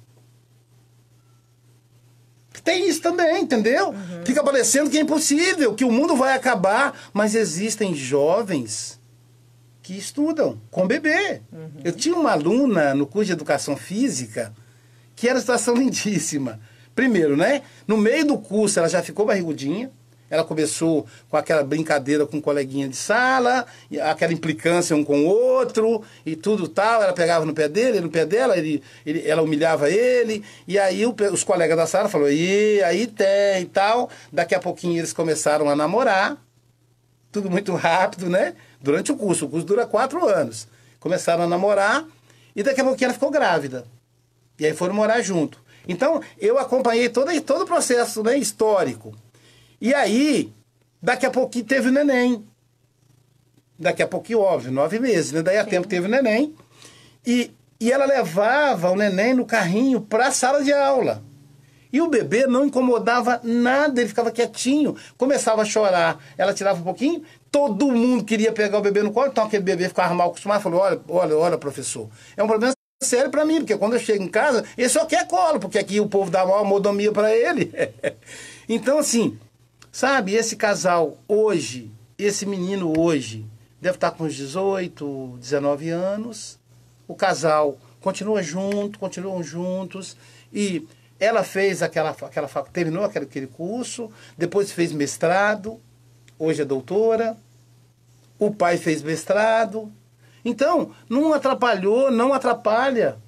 Tem isso também, entendeu? Uhum. Fica parecendo que é impossível, que o mundo vai acabar, mas existem jovens que estudam com bebê. Uhum. Eu tinha uma aluna no curso de educação física que era situação <laughs> lindíssima. Primeiro, né? No meio do curso ela já ficou barrigudinha, ela começou com aquela brincadeira com um coleguinha de sala, aquela implicância um com o outro e tudo tal. Ela pegava no pé dele, no pé dela, ele, ele ela humilhava ele. E aí o, os colegas da sala falaram, e aí tem e tal. Daqui a pouquinho eles começaram a namorar. Tudo muito rápido, né? Durante o curso. O curso dura quatro anos. Começaram a namorar e daqui a pouquinho ela ficou grávida. E aí foram morar junto. Então, eu acompanhei todo, todo o processo né, histórico. E aí, daqui a pouquinho teve o neném. Daqui a pouquinho, óbvio, nove meses, né? Daí a Sim. tempo teve o neném. E, e ela levava o neném no carrinho para a sala de aula. E o bebê não incomodava nada, ele ficava quietinho, começava a chorar. Ela tirava um pouquinho, todo mundo queria pegar o bebê no colo, então aquele bebê ficava mal acostumado, falou: olha, olha, olha, professor, é um problema sério para mim, porque quando eu chego em casa, ele só quer colo, porque aqui o povo dá maior modomia para ele. <laughs> então, assim, Sabe, esse casal hoje, esse menino hoje, deve estar com uns 18, 19 anos. O casal continua junto, continuam juntos. E ela fez aquela, aquela terminou aquele, aquele curso, depois fez mestrado, hoje é doutora. O pai fez mestrado. Então, não atrapalhou, não atrapalha.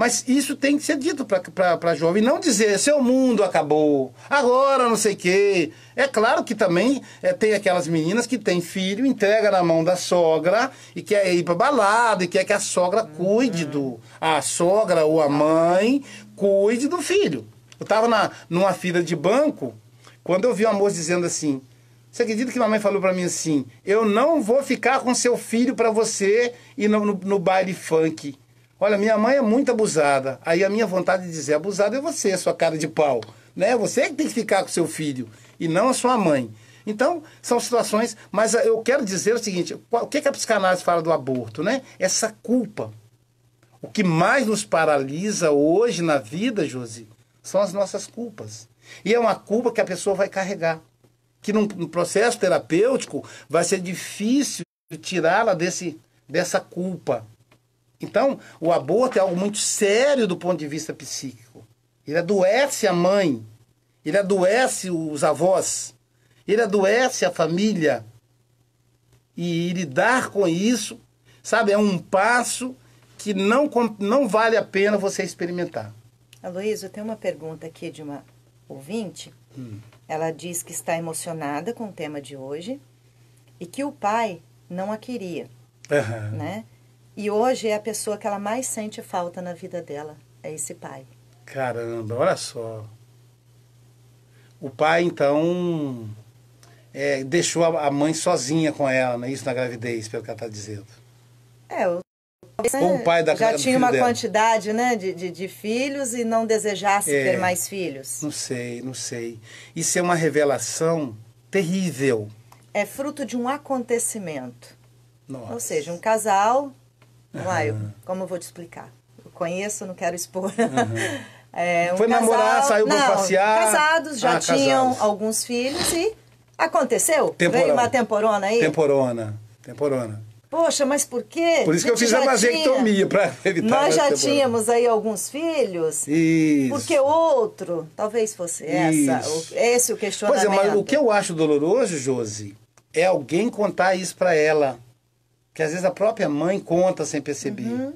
Mas isso tem que ser dito para jovem. Não dizer, seu mundo acabou, agora não sei o quê. É claro que também é, tem aquelas meninas que têm filho, entrega na mão da sogra e quer ir para balada, e quer que a sogra cuide do... A sogra ou a mãe cuide do filho. Eu estava na, numa fila de banco, quando eu vi uma moça dizendo assim, você acredita que minha mãe falou para mim assim, eu não vou ficar com seu filho para você ir no, no, no baile funk. Olha, minha mãe é muito abusada. Aí a minha vontade de dizer, abusada é você, sua cara de pau. Né? Você é que tem que ficar com seu filho e não a sua mãe. Então, são situações, mas eu quero dizer o seguinte, o que, que a psicanálise fala do aborto, né? Essa culpa. O que mais nos paralisa hoje na vida, Josi, são as nossas culpas. E é uma culpa que a pessoa vai carregar, que num, processo terapêutico vai ser difícil tirá-la desse dessa culpa, então, o aborto é algo muito sério do ponto de vista psíquico. Ele adoece a mãe, ele adoece os avós, ele adoece a família. E lidar com isso, sabe, é um passo que não, não vale a pena você experimentar. Aloysio, tem uma pergunta aqui de uma ouvinte. Hum. Ela diz que está emocionada com o tema de hoje e que o pai não a queria. Uhum. Né? E hoje é a pessoa que ela mais sente falta na vida dela, é esse pai. Caramba, olha só. O pai, então, é, deixou a mãe sozinha com ela, né? isso na gravidez, pelo que ela está dizendo. É, o, ou o é, pai da já tinha uma dela. quantidade né, de, de, de, filhos e não desejasse é, ter mais filhos. Não sei, não sei. Isso é uma revelação terrível. É fruto de um acontecimento. Nossa. Ou seja, um casal Uai, uhum. É. como eu vou te explicar? Eu conheço, não quero expor. Uhum. <laughs> É, um Foi casal... namorar, saiu não, pra passear? casados, já ah, tinham casados. alguns filhos e aconteceu. Veio uma temporona aí? Temporona, temporona. Poxa, mas por quê? Por isso que eu fiz a vasectomia, para evitar... Nós já tínhamos aí alguns filhos, isso. porque outro, talvez fosse essa, esse o questionamento. Pois é, mas o que eu acho doloroso, Josi, é alguém contar isso para ela que às vezes a própria mãe conta sem perceber. Uhum.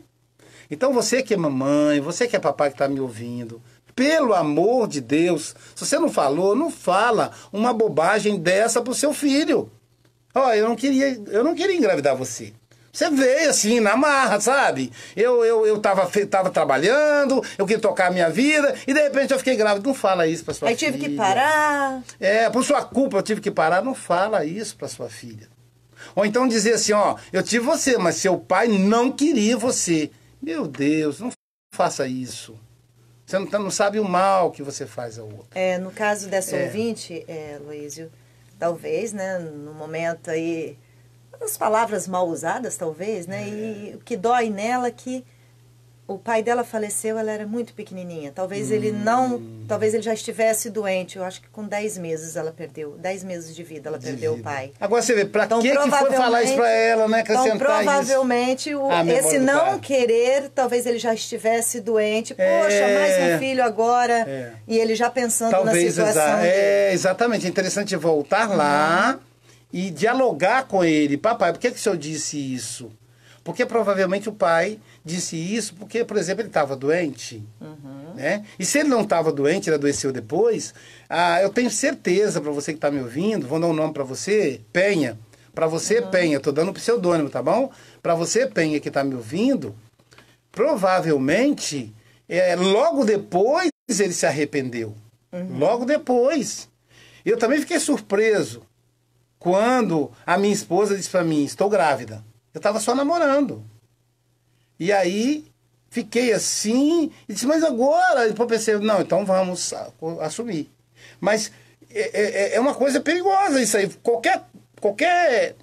Então você que é mamãe, você que é papai que está me ouvindo, pelo amor de Deus, se você não falou, não fala uma bobagem dessa pro seu filho. Ó, oh, eu não queria, eu não queria engravidar você. Você veio assim, na marra, sabe? Eu, eu, eu tava, tava trabalhando, eu queria tocar a minha vida, e de repente eu fiquei grávida. Não fala isso pra sua Aí filha. Aí tive que parar. É, por sua culpa eu tive que parar. Não fala isso para sua filha. Ou então dizer assim, ó, eu tive você, mas seu pai não queria você. Meu Deus, não faça isso. Você não, tá, não sabe o mal que você faz ao outro. É, no caso dessa é. ouvinte, é, Luísio, talvez, né, no momento aí, as palavras mal usadas, talvez, né, é. e o que dói nela é que o pai dela faleceu, ela era muito pequenininha. Talvez hum. ele não, talvez ele já estivesse doente. Eu acho que com 10 meses ela perdeu, 10 meses de vida ela de perdeu vida. o pai. Agora você vê, para então, que que foi falar isso para ela, né, acrescentar então, tá provavelmente isso? O, esse não pai. querer, talvez ele já estivesse doente. É. Poxa, é, mais um filho agora. É. E ele já pensando talvez, na situação. Exa é, exatamente, é interessante voltar lá hum. e dialogar com ele. Papai, por que que o senhor disse isso? Porque provavelmente o pai disse isso porque, por exemplo, ele estava doente. Uhum. Né? E se ele não estava doente, ele adoeceu depois, ah, eu tenho certeza, para você que está me ouvindo, vou dar um nome para você, Penha. Para você, uhum. Penha, estou dando um pseudônimo, tá bom? Para você, Penha, que está me ouvindo, provavelmente, é, logo depois ele se arrependeu. Uhum. Logo depois. Eu também fiquei surpreso quando a minha esposa disse para mim: estou grávida. Eu estava só namorando. E aí fiquei assim e disse, mas agora? E depois pensei, não, então vamos assumir. Mas é, é, é, é uma coisa perigosa isso aí. Qualquer, qualquer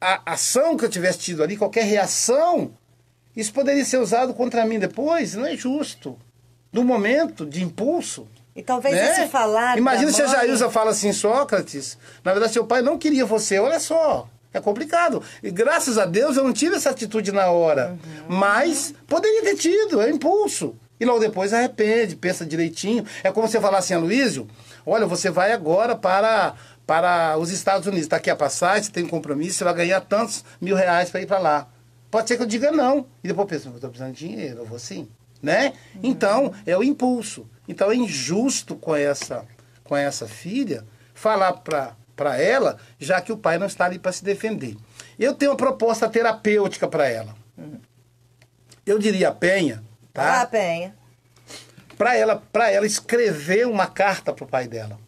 ação que eu tivesse tido ali, qualquer reação, isso poderia ser usado contra mim depois, não é justo. No momento de impulso. E talvez né? esse falar. Imagina se a Jailza fala assim, Sócrates, na verdade seu pai não queria você, olha só. É complicado. E graças a Deus eu não tive essa atitude na hora. Uhum. Mas poderia ter tido, é impulso. E logo depois arrepende, pensa direitinho. É como você falar assim, Aloysio, olha, você vai agora para, para os Estados Unidos. Está aqui a passagem, você tem um compromisso, você vai ganhar tantos mil reais para ir para lá. Pode ser que eu diga não. E depois pensa, estou precisando de dinheiro, eu vou sim. Né? Uhum. Então, é o impulso. Então é injusto com essa, com essa filha falar para para ela, já que o pai não está ali para se defender. Eu tenho uma proposta terapêutica para ela. Eu diria a Penha, tá? Ah, Penha. Para ela, para ela escrever uma carta pro pai dela.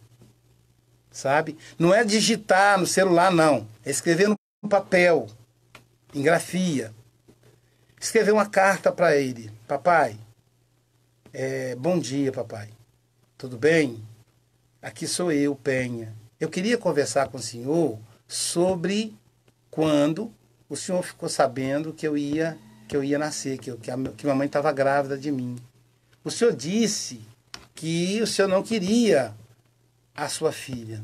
Sabe? Não é digitar no celular não, é escrever no papel, em grafia. Escrever uma carta para ele, papai. É, bom dia, papai. Tudo bem? Aqui sou eu, Penha. Eu queria conversar com o senhor sobre quando o senhor ficou sabendo que eu ia que eu ia nascer, que, eu, que, a, que mamãe estava grávida de mim. O senhor disse que o senhor não queria a sua filha.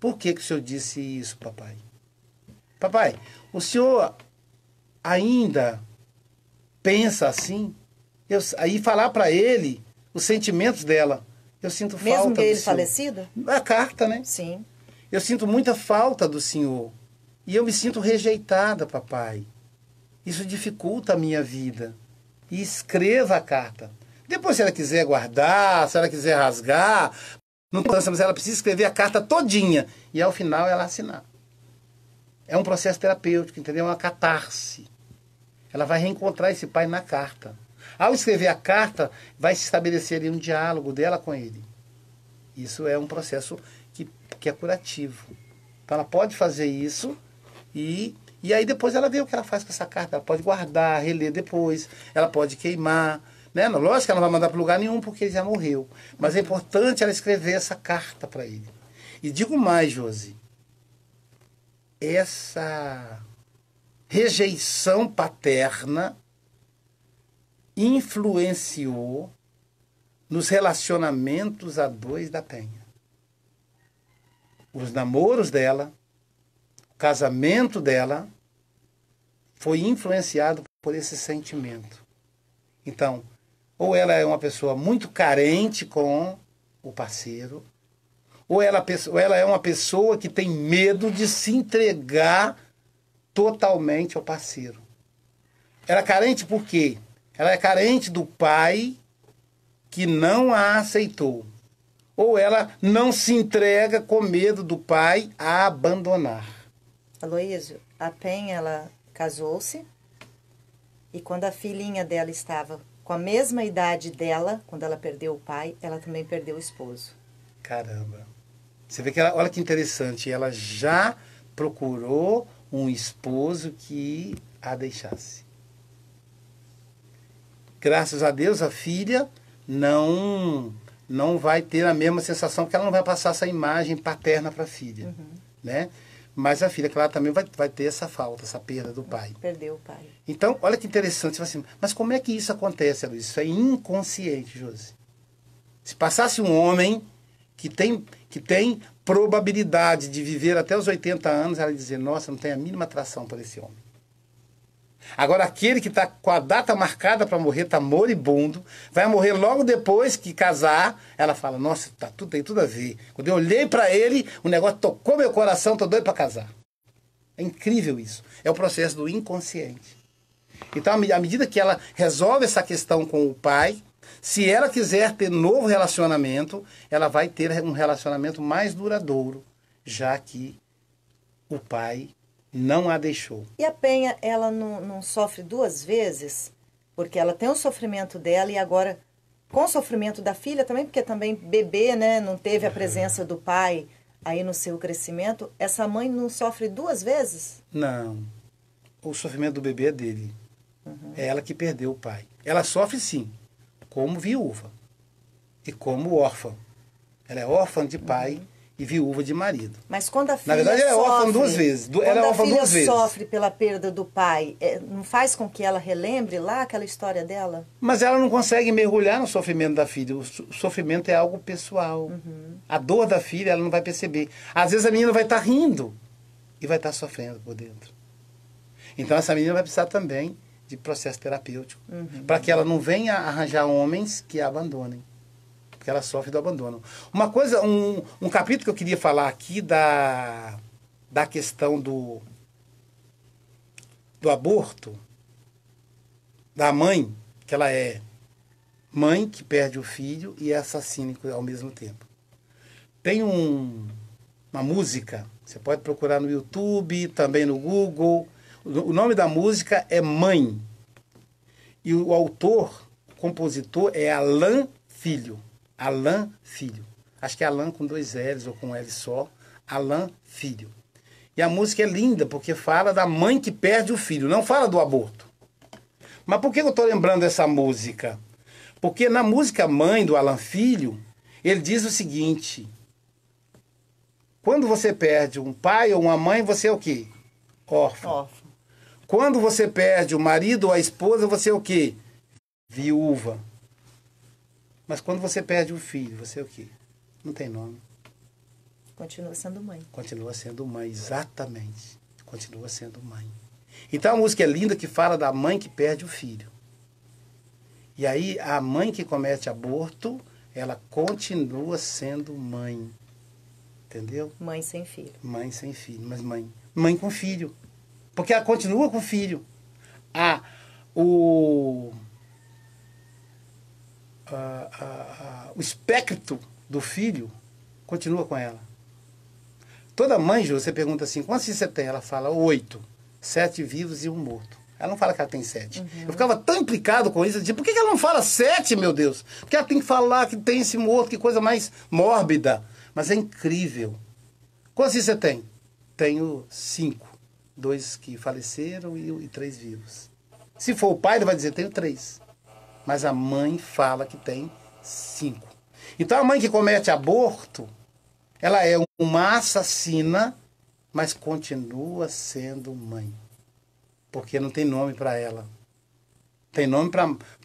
Por que, que o senhor disse isso, papai? Papai, o senhor ainda pensa assim? Eu, aí falar para ele os sentimentos dela. Eu sinto falta. Mesmo que ele do falecido? Senhor. É a carta, né? Sim. Eu sinto muita falta do Senhor. E eu me sinto rejeitada, papai. Isso dificulta a minha vida. E escreva a carta. Depois, se ela quiser guardar, se ela quiser rasgar, não cansa, mas ela precisa escrever a carta todinha. E ao final ela assinar. É um processo terapêutico, entendeu? É uma catarse. Ela vai reencontrar esse pai na carta. Ao escrever a carta, vai se estabelecer ali um diálogo dela com ele. Isso é um processo que, que é curativo. Então ela pode fazer isso e, e aí depois ela vê o que ela faz com essa carta. Ela pode guardar, reler depois, ela pode queimar. Né? Lógico que ela não vai mandar para lugar nenhum porque ele já morreu. Mas é importante ela escrever essa carta para ele. E digo mais, Josi. Essa rejeição paterna influenciou nos relacionamentos a dois da Penha. Os namoros dela, o casamento dela, foi influenciado por esse sentimento. Então, ou ela é uma pessoa muito carente com o parceiro, ou ela, ou ela é uma pessoa que tem medo de se entregar totalmente ao parceiro. Ela é carente por quê? Ela é carente do pai que não a aceitou. Ou ela não se entrega com medo do pai a abandonar. Aloísio, a Pen ela casou-se e quando a filhinha dela estava com a mesma idade dela, quando ela perdeu o pai, ela também perdeu o esposo. Caramba. Você vê que ela, olha que interessante, ela já procurou um esposo que a deixasse graças a Deus, a filha não não vai ter a mesma sensação que ela não vai passar essa imagem paterna para a filha, uhum. né? Mas a filha, claro, também vai, vai ter essa falta, essa perda do pai. Perdeu o pai. Então, olha que interessante. Tipo assim, mas como é que isso acontece, Luiz? Isso é inconsciente, Josi. Se passasse um homem que tem, que tem probabilidade de viver até os 80 anos, ela dizer, nossa, não tem a mínima atração por esse homem. Agora, aquele que está com a data marcada para morrer, está moribundo, vai morrer logo depois que casar, ela fala: Nossa, tá tudo, tem tudo a ver. Quando eu olhei para ele, o negócio tocou meu coração, estou doido para casar. É incrível isso. É o processo do inconsciente. Então, à medida que ela resolve essa questão com o pai, se ela quiser ter novo relacionamento, ela vai ter um relacionamento mais duradouro, já que o pai não a deixou. E a Penha, ela não, não sofre duas vezes? Porque ela tem o sofrimento dela e agora com o sofrimento da filha também, porque também bebê, né, não teve a presença do pai aí no seu crescimento, essa mãe não sofre duas vezes? Não. O sofrimento do bebê é dele. Uhum. É ela que perdeu o pai. Ela sofre sim, como viúva e como órfã. Ela é órfã de pai uhum e viúva de marido. Mas quando a filha Na verdade, ela é órfã duas vezes. Quando ela é órfã duas vezes. sofre pela perda do pai, é, não faz com que ela relembre lá aquela história dela? Mas ela não consegue mergulhar no sofrimento da filha. O sofrimento é algo pessoal. Uhum. A dor da filha, ela não vai perceber. Às vezes a menina vai estar tá rindo e vai estar tá sofrendo por dentro. Então essa menina vai precisar também de processo terapêutico, uhum. para que ela não venha arranjar homens que a abandonem que ela sofre do abandono. Uma coisa, um, um capítulo que eu queria falar aqui da, da questão do, do aborto, da mãe, que ela é mãe que perde o filho e é assassina ao mesmo tempo. Tem um, uma música, você pode procurar no YouTube, também no Google. O nome da música é Mãe. E o autor, o compositor, é Alain Filho. Alain Filho. Acho que é Alain com dois L's ou com um L só. Alain Filho. E a música é linda porque fala da mãe que perde o filho, não fala do aborto. Mas por que eu estou lembrando essa música? Porque na música Mãe do Alan Filho, ele diz o seguinte: quando você perde um pai ou uma mãe, você é o quê? Órfão. Órfão. Quando você perde o marido ou a esposa, você é o quê? Viúva. Mas quando você perde um filho, você é o quê? Não tem nome. Continua sendo mãe. Continua sendo mãe, exatamente. Continua sendo mãe. Então a música é linda que fala da mãe que perde o filho. E aí a mãe que comete aborto, ela continua sendo mãe. Entendeu? Mãe sem filho. Mãe sem filho, mas mãe. Mãe com filho. Porque ela continua com filho. Ah, o a, a, a, o espectro do filho continua com ela. Toda mãe, você pergunta assim, quantos você tem? Ela fala oito, sete vivos e um morto. Ela não fala que ela tem sete. Uhum. Eu ficava tão implicado com isso, eu dizia, por que ela não fala sete, meu Deus? Porque ela tem que falar que tem esse morto, que coisa mais mórbida. Mas é incrível. Quantos você tem? Tenho cinco. Dois que faleceram e, e três vivos. Se for o pai, ele vai dizer, tenho três mas a mãe fala que tem cinco. Então a mãe que comete aborto, ela é uma assassina, mas continua sendo mãe. Porque não tem nome para ela. Tem nome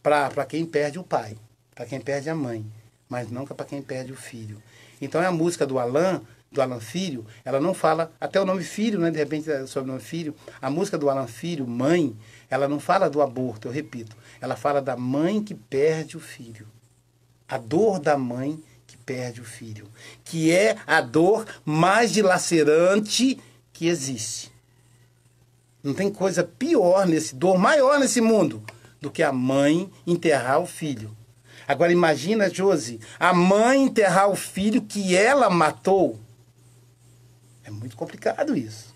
para quem perde o pai, para quem perde a mãe, mas nunca para quem perde o filho. Então é a música do Alain, do Alan Filho, ela não fala, até o nome Filho, né? De repente, sobre é o nome Filho, a música do Alan Filho, Mãe, ela não fala do aborto, eu repito. Ela fala da mãe que perde o filho. A dor da mãe que perde o filho. Que é a dor mais dilacerante que existe. Não tem coisa pior nesse, dor maior nesse mundo do que a mãe enterrar o filho. Agora imagina, Josi, a mãe enterrar o filho que ela matou. É muito complicado isso.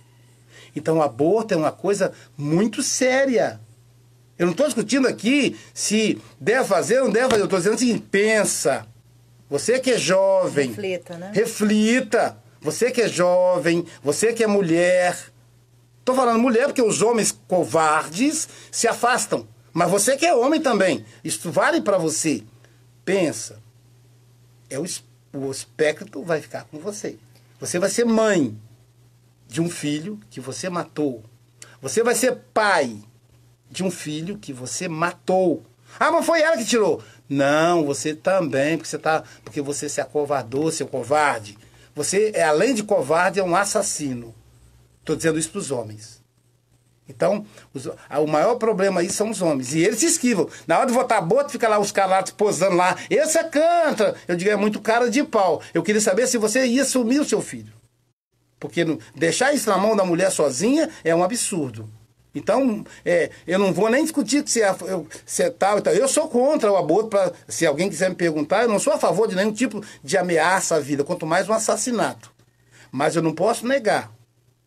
Então, o aborto é uma coisa muito séria. Eu não estou discutindo aqui se deve fazer ou não deve fazer. Eu estou dizendo o seguinte: pensa. Você que é jovem. Reflita, né? Reflita. Você que é jovem, você que é mulher. Estou falando mulher porque os homens covardes se afastam. Mas você que é homem também. Isso vale para você. Pensa. É o, o espectro vai ficar com você. Você vai ser mãe de um filho que você matou. Você vai ser pai de um filho que você matou. Ah, mas foi ela que tirou. Não, você também, porque você, tá, porque você se acovardou, seu covarde. Você, é, além de covarde, é um assassino. Estou dizendo isso para os homens. Então, os, o maior problema aí são os homens. E eles se esquivam. Na hora de votar boto, fica lá os caras posando lá. Essa canta. Eu digo, é muito cara de pau. Eu queria saber se você ia sumir o seu filho. Porque deixar isso na mão da mulher sozinha é um absurdo. Então, é, eu não vou nem discutir se é, se é tal e tal. Eu sou contra o aborto, pra, se alguém quiser me perguntar, eu não sou a favor de nenhum tipo de ameaça à vida, quanto mais um assassinato. Mas eu não posso negar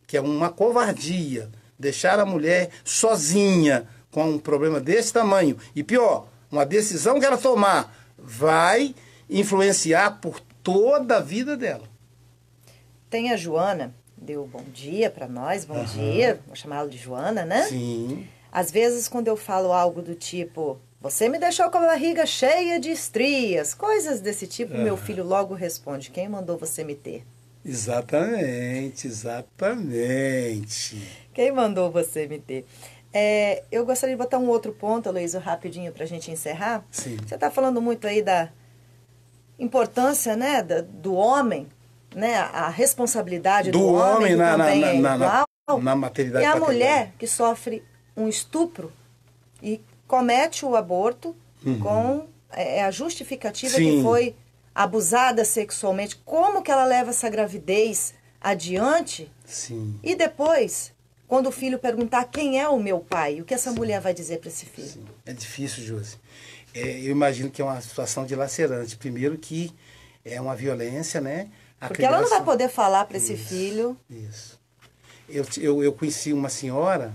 que é uma covardia deixar a mulher sozinha com um problema desse tamanho. E pior, uma decisão que ela tomar vai influenciar por toda a vida dela. Tem a Joana, deu bom dia para nós, bom uhum. dia, vou chamá-lo de Joana, né? Sim. Às vezes, quando eu falo algo do tipo, você me deixou com a barriga cheia de estrias, coisas desse tipo, uhum. meu filho logo responde: quem mandou você me ter? Exatamente, exatamente. Quem mandou você me ter? É, eu gostaria de botar um outro ponto, Luísa, rapidinho para a gente encerrar. Sim. Você está falando muito aí da importância né, da, do homem né, a responsabilidade do, do homem, homem na, também na, é na, na, maternidade. E a mulher que sofre um estupro e comete o aborto uhum. com é, é a justificativa Sim. que foi abusada sexualmente, como que ela leva essa gravidez adiante? Sim. E depois, quando o filho perguntar quem é o meu pai, o que essa Sim. mulher vai dizer para esse filho? Sim. É difícil, Josi. É, eu imagino que é uma situação dilacerante. Primeiro que é uma violência, né? Porque criança... ela não vai poder falar para esse filho. Isso. Eu, eu, eu conheci uma senhora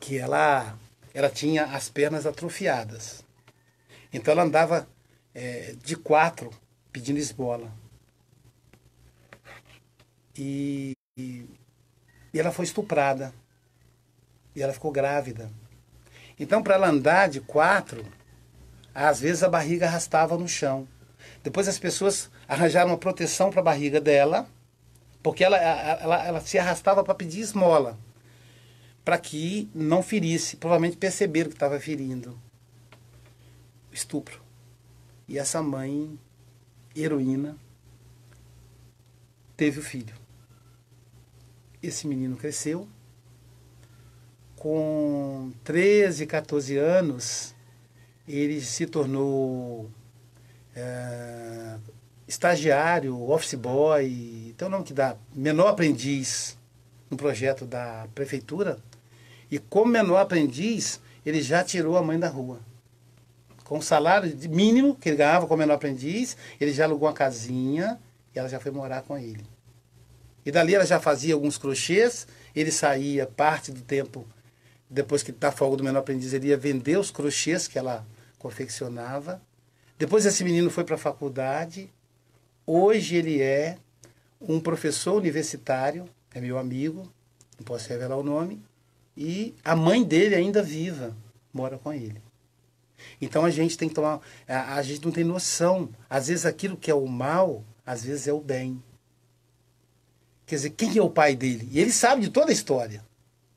que ela, ela tinha as pernas atrofiadas. Então ela andava é, de quatro pedindo esbola E, e, e ela foi estuprada. E ela ficou grávida. Então, para ela andar de quatro, às vezes a barriga arrastava no chão. Depois as pessoas arranjaram uma proteção para a barriga dela, porque ela, ela, ela se arrastava para pedir esmola, para que não ferisse. Provavelmente perceberam que estava ferindo. Estupro. E essa mãe, heroína, teve o filho. Esse menino cresceu. Com 13, 14 anos, ele se tornou é, estagiário, office boy, então o nome que dá, menor aprendiz no projeto da prefeitura. E como menor aprendiz, ele já tirou a mãe da rua. Com o salário mínimo que ele ganhava como menor aprendiz, ele já alugou uma casinha e ela já foi morar com ele. E dali ela já fazia alguns crochês, ele saía parte do tempo, depois que da tá folga do menor aprendiz, ele ia vender os crochês que ela confeccionava. Depois esse menino foi para a faculdade, Hoje ele é um professor universitário, é meu amigo, não posso revelar o nome, e a mãe dele ainda viva mora com ele. Então a gente tem que tomar, a, a gente não tem noção. Às vezes aquilo que é o mal, às vezes é o bem. Quer dizer, quem é o pai dele? E ele sabe de toda a história.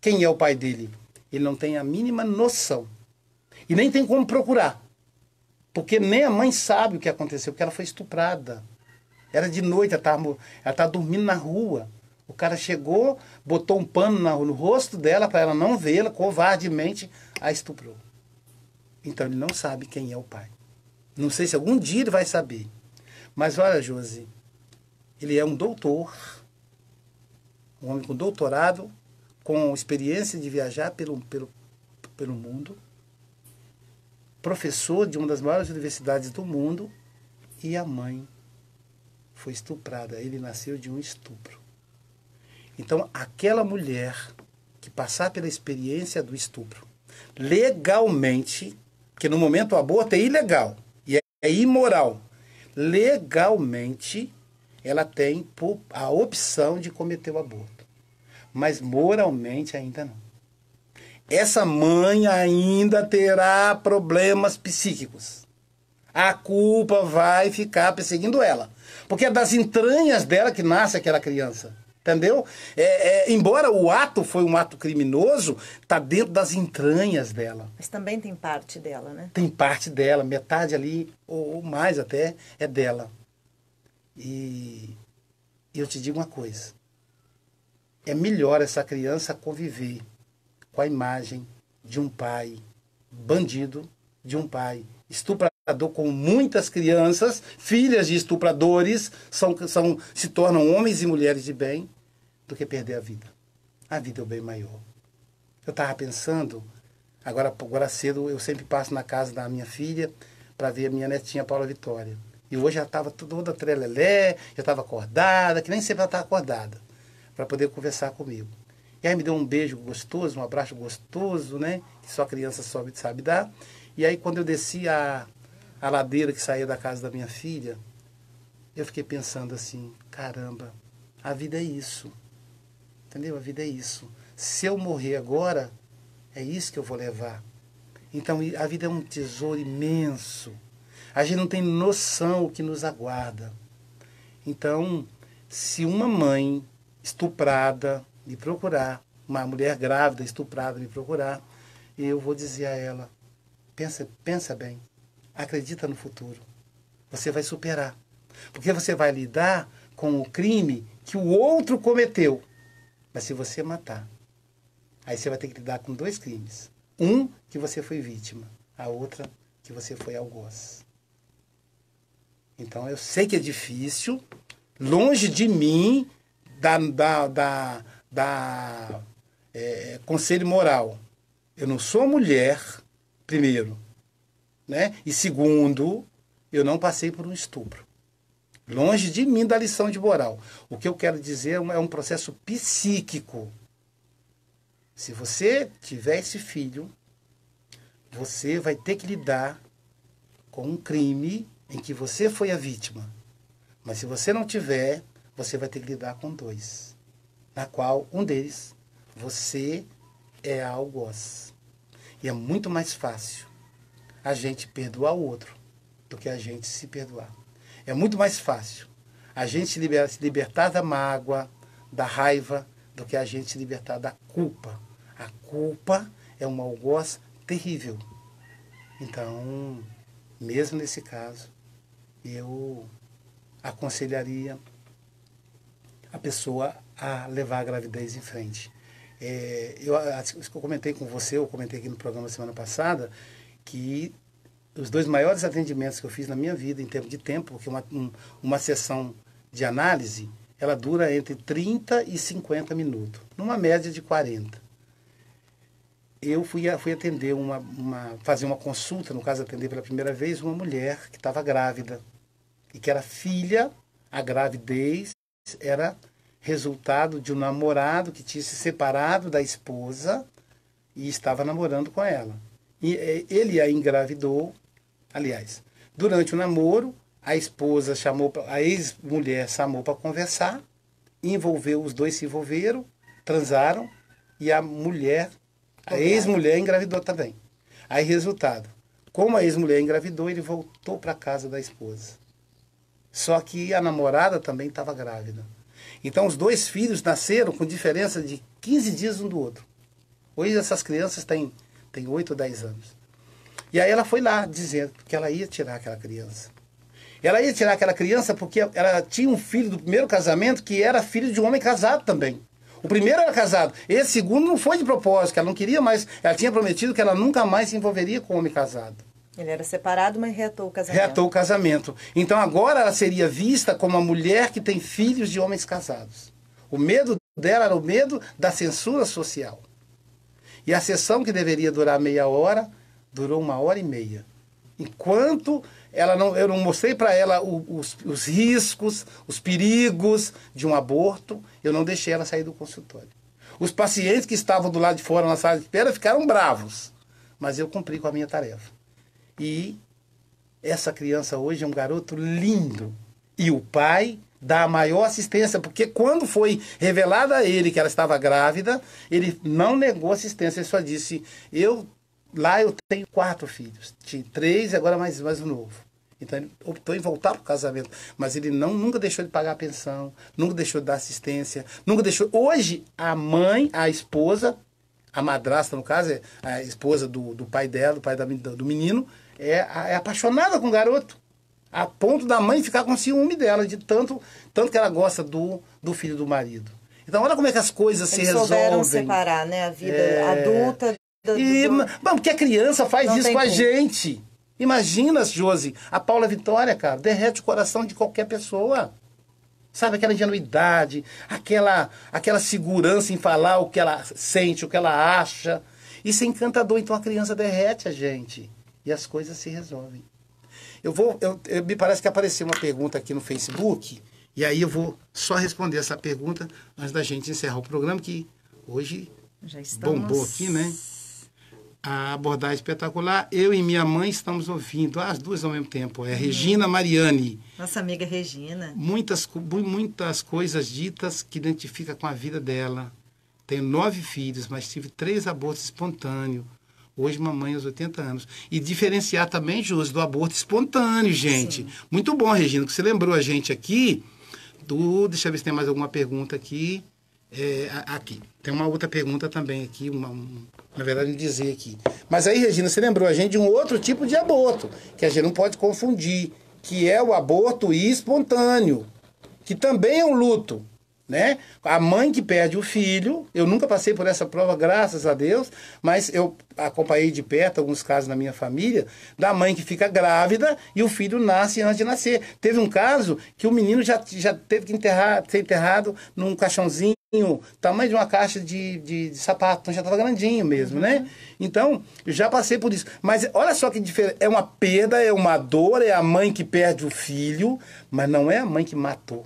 Quem é o pai dele? Ele não tem a mínima noção. E nem tem como procurar. Porque nem a mãe sabe o que aconteceu, porque ela foi estuprada. Era de noite, ela estava ela tava dormindo na rua. O cara chegou, botou um pano no rosto dela para ela não vê-la, covardemente a estuprou. Então ele não sabe quem é o pai. Não sei se algum dia ele vai saber. Mas olha, Josi, ele é um doutor, um homem com doutorado, com experiência de viajar pelo, pelo, pelo mundo, professor de uma das maiores universidades do mundo e a mãe foi estuprada, ele nasceu de um estupro. Então, aquela mulher que passar pela experiência do estupro, legalmente, que no momento o aborto é ilegal e é, é imoral, legalmente ela tem a opção de cometer o aborto, mas moralmente ainda não. Essa mãe ainda terá problemas psíquicos. A culpa vai ficar perseguindo ela. Porque é das entranhas dela que nasce aquela criança. Entendeu? É, é, embora o ato foi um ato criminoso, está dentro das entranhas dela. Mas também tem parte dela, né? Tem parte dela, metade ali, ou, ou mais até, é dela. E eu te digo uma coisa: é melhor essa criança conviver com a imagem de um pai bandido, de um pai estuprador com muitas crianças, filhas de estupradores, são, são, se tornam homens e mulheres de bem, do que perder a vida. A vida é o bem maior. Eu estava pensando, agora, agora cedo eu sempre passo na casa da minha filha para ver a minha netinha Paula Vitória. E hoje ela estava toda trelelé, já estava acordada, que nem sempre ela estava tá acordada, para poder conversar comigo. E aí me deu um beijo gostoso, um abraço gostoso, né? Que só criança sobe sabe dar. E aí quando eu desci a a ladeira que saía da casa da minha filha, eu fiquei pensando assim: caramba, a vida é isso. Entendeu? A vida é isso. Se eu morrer agora, é isso que eu vou levar. Então a vida é um tesouro imenso. A gente não tem noção o que nos aguarda. Então, se uma mãe estuprada me procurar, uma mulher grávida estuprada me procurar, eu vou dizer a ela: pensa, pensa bem, acredita no futuro. Você vai superar. Porque você vai lidar com o crime que o outro cometeu. Mas se você matar, aí você vai ter que lidar com dois crimes. Um que você foi vítima, a outra que você foi algoz. Então eu sei que é difícil, longe de mim, da, da, da, da é, conselho moral. Eu não sou mulher, primeiro né? E segundo, eu não passei por um estupro. Longe de mim da lição de moral. O que eu quero dizer é, é um processo psíquico. Se você tiver esse filho, você vai ter que lidar com um crime em que você foi a vítima. Mas se você não tiver, você vai ter que lidar com dois, na qual um deles você é algoz. E é muito mais fácil a gente perdoar o outro do que a gente se perdoar. É muito mais fácil a gente se libertar, se libertar da mágoa, da raiva, do que a gente se libertar da culpa. A culpa é um algoz terrível. Então, mesmo nesse caso, eu aconselharia a pessoa a levar a gravidez em frente. É, eu, eu comentei com você, eu comentei aqui no programa semana passada, que os dois maiores atendimentos que eu fiz na minha vida, em termos de tempo, porque uma, um, uma sessão de análise, ela dura entre 30 e 50 minutos, numa média de 40. Eu fui, fui atender uma, uma fazer uma consulta, no caso atender pela primeira vez, uma mulher que estava grávida e que era filha, a gravidez era resultado de um namorado que tinha se separado da esposa e estava namorando com ela. E é, ele a engravidou. Aliás, durante o namoro, a esposa chamou, a ex-mulher chamou para conversar, envolveu, os dois se envolveram, transaram, e a mulher, a ex-mulher engravidou também. Aí, resultado, como a ex-mulher engravidou, ele voltou para casa da esposa. Só que a namorada também estava grávida. Então, os dois filhos nasceram com diferença de 15 dias um do outro. Hoje, essas crianças têm tem 8 ou 10 anos. E aí ela foi lá dizendo que ela ia tirar aquela criança. Ela ia tirar aquela criança porque ela tinha um filho do primeiro casamento que era filho de um homem casado também. O primeiro era casado, esse segundo não foi de propósito, ela não queria mais, ela tinha prometido que ela nunca mais se envolveria com homem casado. Ele era separado, mas reatou o casamento. Reatou o casamento. Então agora ela seria vista como uma mulher que tem filhos de homens casados. O medo dela era o medo da censura social. E a sessão que deveria durar meia hora, durou uma hora e meia. Enquanto ela não, eu não mostrei para ela o, os, os riscos, os perigos de um aborto, eu não deixei ela sair do consultório. Os pacientes que estavam do lado de fora na sala de espera ficaram bravos, mas eu cumpri com a minha tarefa. E essa criança hoje é um garoto lindo. E o pai dar maior assistência, porque quando foi revelada a ele que ela estava grávida, ele não negou assistência, ele só disse: Eu lá eu tenho quatro filhos, tinha três, agora mais, mais um novo. Então ele optou em voltar para o casamento, mas ele não nunca deixou de pagar a pensão, nunca deixou de dar assistência, nunca deixou. Hoje a mãe, a esposa, a madrasta no caso, é a esposa do, do pai dela, do pai da, do menino, é, é apaixonada com o garoto a ponto da mãe ficar com ciúme dela, de tanto, tanto que ela gosta do, do filho do marido. Então, olha como é que as coisas Eles se resolvem. separar, né? A vida é... adulta... Do, e, do... Bom, porque a criança faz Não isso com a tempo. gente. Imagina, Josi, a Paula Vitória, cara, derrete o coração de qualquer pessoa. Sabe, aquela ingenuidade, aquela, aquela segurança em falar o que ela sente, o que ela acha. Isso é encantador. Então a criança derrete a gente. E as coisas se resolvem. Eu vou. Eu, eu, me parece que apareceu uma pergunta aqui no Facebook, e aí eu vou só responder essa pergunta antes da gente encerrar o programa, que hoje estamos... bombou aqui, né? A abordagem espetacular. Eu e minha mãe estamos ouvindo, as duas ao mesmo tempo. É Regina Mariani. Nossa amiga Regina. Muitas, muitas coisas ditas que identifica com a vida dela. Tenho nove filhos, mas tive três abortos espontâneos Hoje, mamãe aos 80 anos. E diferenciar também, Jus, do aborto espontâneo, gente. Sim. Muito bom, Regina, que você lembrou a gente aqui do. Deixa eu ver se tem mais alguma pergunta aqui. É, aqui. Tem uma outra pergunta também aqui, uma, um, na verdade, dizer aqui. Mas aí, Regina, você lembrou a gente de um outro tipo de aborto, que a gente não pode confundir, que é o aborto espontâneo, que também é um luto né? A mãe que perde o filho, eu nunca passei por essa prova, graças a Deus, mas eu acompanhei de perto alguns casos na minha família, da mãe que fica grávida e o filho nasce antes de nascer. Teve um caso que o menino já, já teve que enterrar, ser enterrado num caixãozinho, tamanho de uma caixa de, de, de sapato, então já estava grandinho mesmo, né? uhum. né? Então, já passei por isso. Mas olha só que diferença, é uma perda, é uma dor, é a mãe que perde o filho, mas não é a mãe que matou.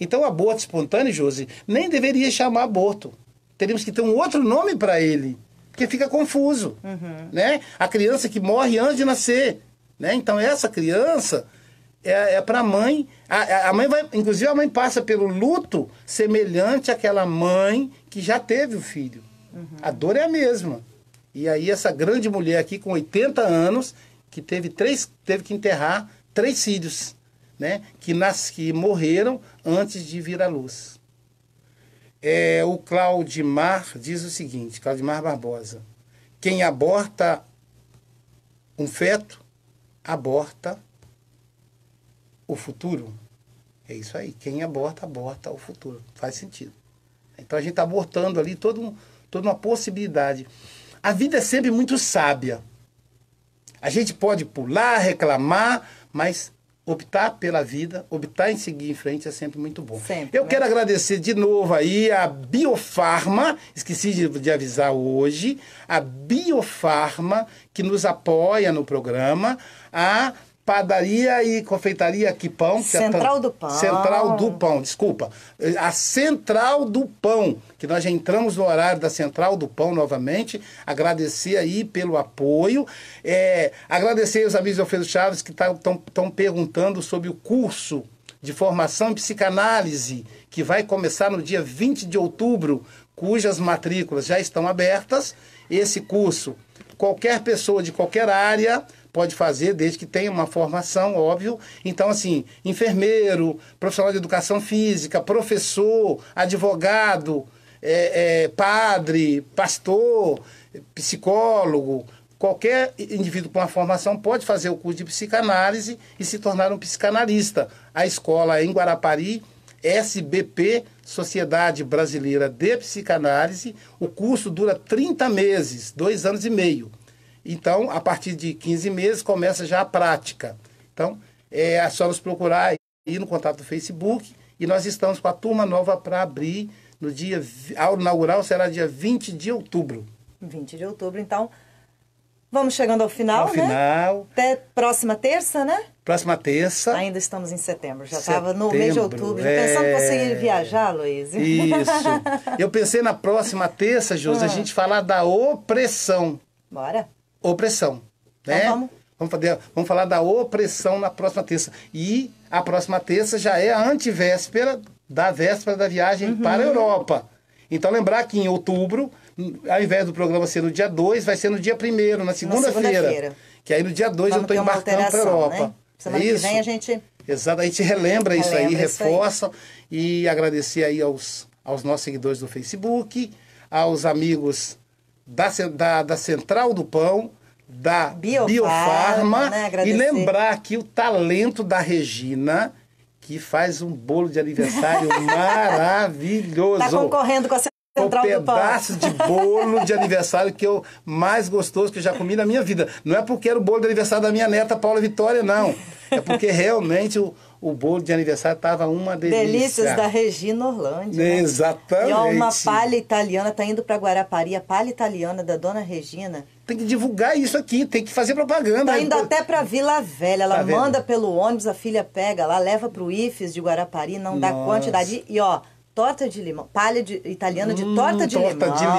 Então, aborto espontâneo, Josi, nem deveria chamar aborto. Teríamos que ter um outro nome para ele, porque fica confuso. Uhum. Né? A criança que morre antes de nascer. Né? Então, essa criança é, é para a mãe. A mãe vai, inclusive, a mãe passa pelo luto semelhante àquela mãe que já teve o filho. Uhum. A dor é a mesma. E aí, essa grande mulher aqui, com 80 anos, que teve, três, teve que enterrar três filhos né, que, nas, que morreram antes de vir à luz. É, o Claudimar diz o seguinte, Claudimar Barbosa, quem aborta um feto, aborta o futuro. É isso aí, quem aborta, aborta o futuro. Faz sentido. Então a gente está abortando ali todo um, toda uma possibilidade. A vida é sempre muito sábia. A gente pode pular, reclamar, mas optar pela vida, optar em seguir em frente é sempre muito bom. Sempre, eu né? quero agradecer de novo aí a Biofarma, esqueci de, de, avisar hoje, a Biofarma que nos apoia no programa, a Padaria e Confeitaria Que Pão. Que é Central é do Pão. Central do Pão, desculpa. Eh, a Central do Pão, que nós já entramos no horário da Central do Pão novamente. Agradecer aí pelo apoio. É, agradecer os amigos do Alfredo Chaves que estão tá, perguntando sobre o curso de formação em psicanálise, que vai começar no dia 20 de outubro, cujas matrículas já estão abertas. Esse curso, qualquer pessoa de qualquer área pode fazer, desde que tenha uma formação, óbvio. Então, assim, enfermeiro, profissional de educação física, professor, advogado, é, é, padre, pastor, psicólogo, qualquer indivíduo com uma formação pode fazer o curso de psicanálise e se tornar um psicanalista. A escola é em Guarapari, SBP, Sociedade Brasileira de Psicanálise, o curso dura 30 meses, dois anos e meio. Então, a partir de 15 meses, começa já a prática. Então, é, é só nos procurar aí no contato do Facebook. E nós estamos com a turma nova para abrir no dia. A inaugural será dia 20 de outubro. 20 de outubro, então. Vamos chegando ao final, ao né? final. Até próxima terça, né? Próxima terça. Ainda estamos em setembro, já estava no mês de outubro. É... Pensando que você ia viajar, Luiz. Isso. <laughs> Eu pensei na próxima terça, José, a ah. gente falar da opressão. Bora opressão. Então né? Então vamos. Vamos, fazer, vamos falar da opressão na próxima terça. E a próxima terça já é a antivéspera da véspera da viagem uhum. para a Europa. Então, lembrar que em outubro, ao invés do programa ser no dia 2, vai ser no dia 1 na segunda-feira. Segunda que aí no dia 2 eu estou embarcando para a Europa. Né? É Semana é isso. que vem a gente. Exato, a gente relembra, relembra isso aí, isso reforça. Aí. E agradecer aí aos, aos nossos seguidores do Facebook, aos amigos da, da, da Central do Pão, da Biofarma, né? e lembrar aqui o talento da Regina, que faz um bolo de aniversário <laughs> maravilhoso. Está concorrendo com a Central o pedaço de bolo de aniversário que eu mais gostoso que eu já comi na minha vida. Não é porque era o bolo de aniversário da minha neta Paula Vitória, não. É porque realmente o, o bolo de aniversário estava uma delícia. Delícias da Regina Orlândia. Né? Exatamente. E ó, uma palha italiana, está indo para Guarapari, a palha italiana da dona Regina. Tem que divulgar isso aqui, tem que fazer propaganda. Está indo até para Vila Velha, ela tá manda pelo ônibus, a filha pega, lá leva para o IFES de Guarapari, não Nossa. dá quantidade. E ó, torta de limão, palha de, italiana de hum, torta de torta limão. Torta de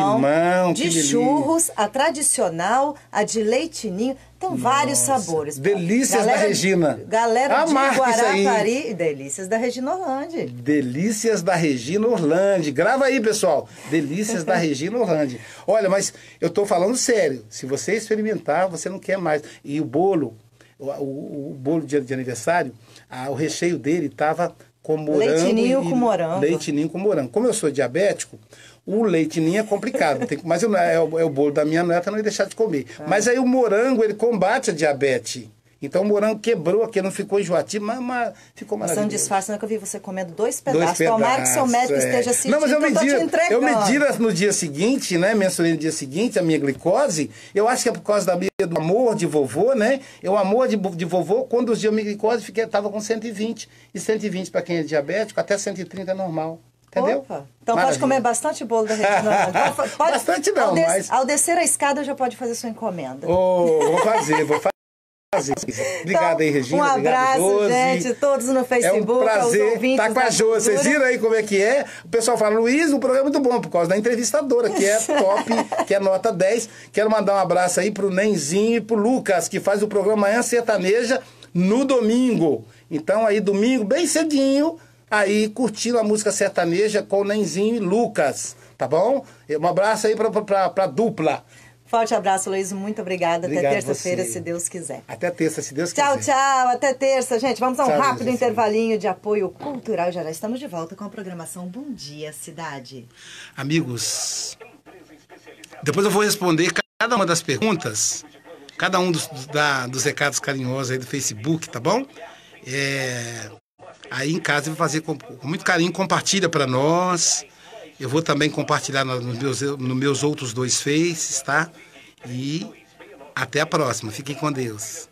limão, De churros, delícia. a tradicional, a de leitinho. Então, Nossa, vários sabores. Delícias galera, da Regina. Galera a de Guarapari. Aí. Delícias da Regina Orlande. Delícias da Regina Orlande. Grava aí, pessoal. Delícias da <laughs> Regina Orlande. Olha, mas eu tô falando sério. Se você experimentar, você não quer mais. E o bolo, o, o, o bolo de, de aniversário, a, o recheio dele tava com morango. Leitinho e, com morango. Leitinho com morango. Como eu sou diabético, o leitinho é complicado. tem, mas eu, é, o, é, o, bolo da minha neta, não ia deixar de comer. Ah. Mas aí o morango, ele combate a diabetes. Então o morango quebrou aqui, não ficou enjoativo, mas, mas ficou é maravilhoso. Você não disfarça, não é que eu vi você comendo dois pedaços. Dois pedaços então Tomara que seu médico é. esteja assistindo, não, mas eu medi, Eu medi no dia seguinte, né? Mensurei no dia seguinte a minha glicose. Eu acho que é por causa da minha, do amor de vovô, né? Eu amor de, de vovô, quando os dias minha glicose, fiquei, tava com 120. E 120 para quem é diabético, até 130 é normal. Entendeu? Opa. Então Maravilha. pode comer bastante bolo da Reginaldo. <laughs> Pode, bastante não, ao des, mas... Ao descer a escada já pode fazer sua encomenda. Oh, vou fazer, vou fazer. Obrigado tá, aí, Regina. Um abraço, Obrigado, gente. Todos no Facebook. É um prazer estar tá com a Jô. Vocês viram aí como é que é? O pessoal fala, Luiz, o programa é muito bom por causa da entrevistadora, que é <laughs> top, que é nota 10. Quero mandar um abraço aí pro Nenzinho e pro Lucas, que faz o programa Manhã Sertaneja no domingo. Então aí, domingo, bem cedinho, aí curtindo a música sertaneja com Nenzinho e Lucas, tá bom? Um abraço aí pra, pra, pra dupla. Forte abraço, Luiz. Muito obrigada. Obrigado até terça-feira, se Deus quiser. Até terça, se Deus tchau, quiser. Tchau, tchau. Até terça, gente. Vamos a um tchau, rápido intervalinho de apoio cultural. Já, já estamos de volta com a programação Bom Dia Cidade. Amigos, depois eu vou responder cada uma das perguntas, cada um dos, da, dos recados carinhosos aí do Facebook, tá bom? É, aí em casa eu vou fazer com, com muito carinho, compartilha para nós. Eu vou também compartilhar nos meus, nos meus outros dois faces, tá? E até a próxima. Fiquem com Deus.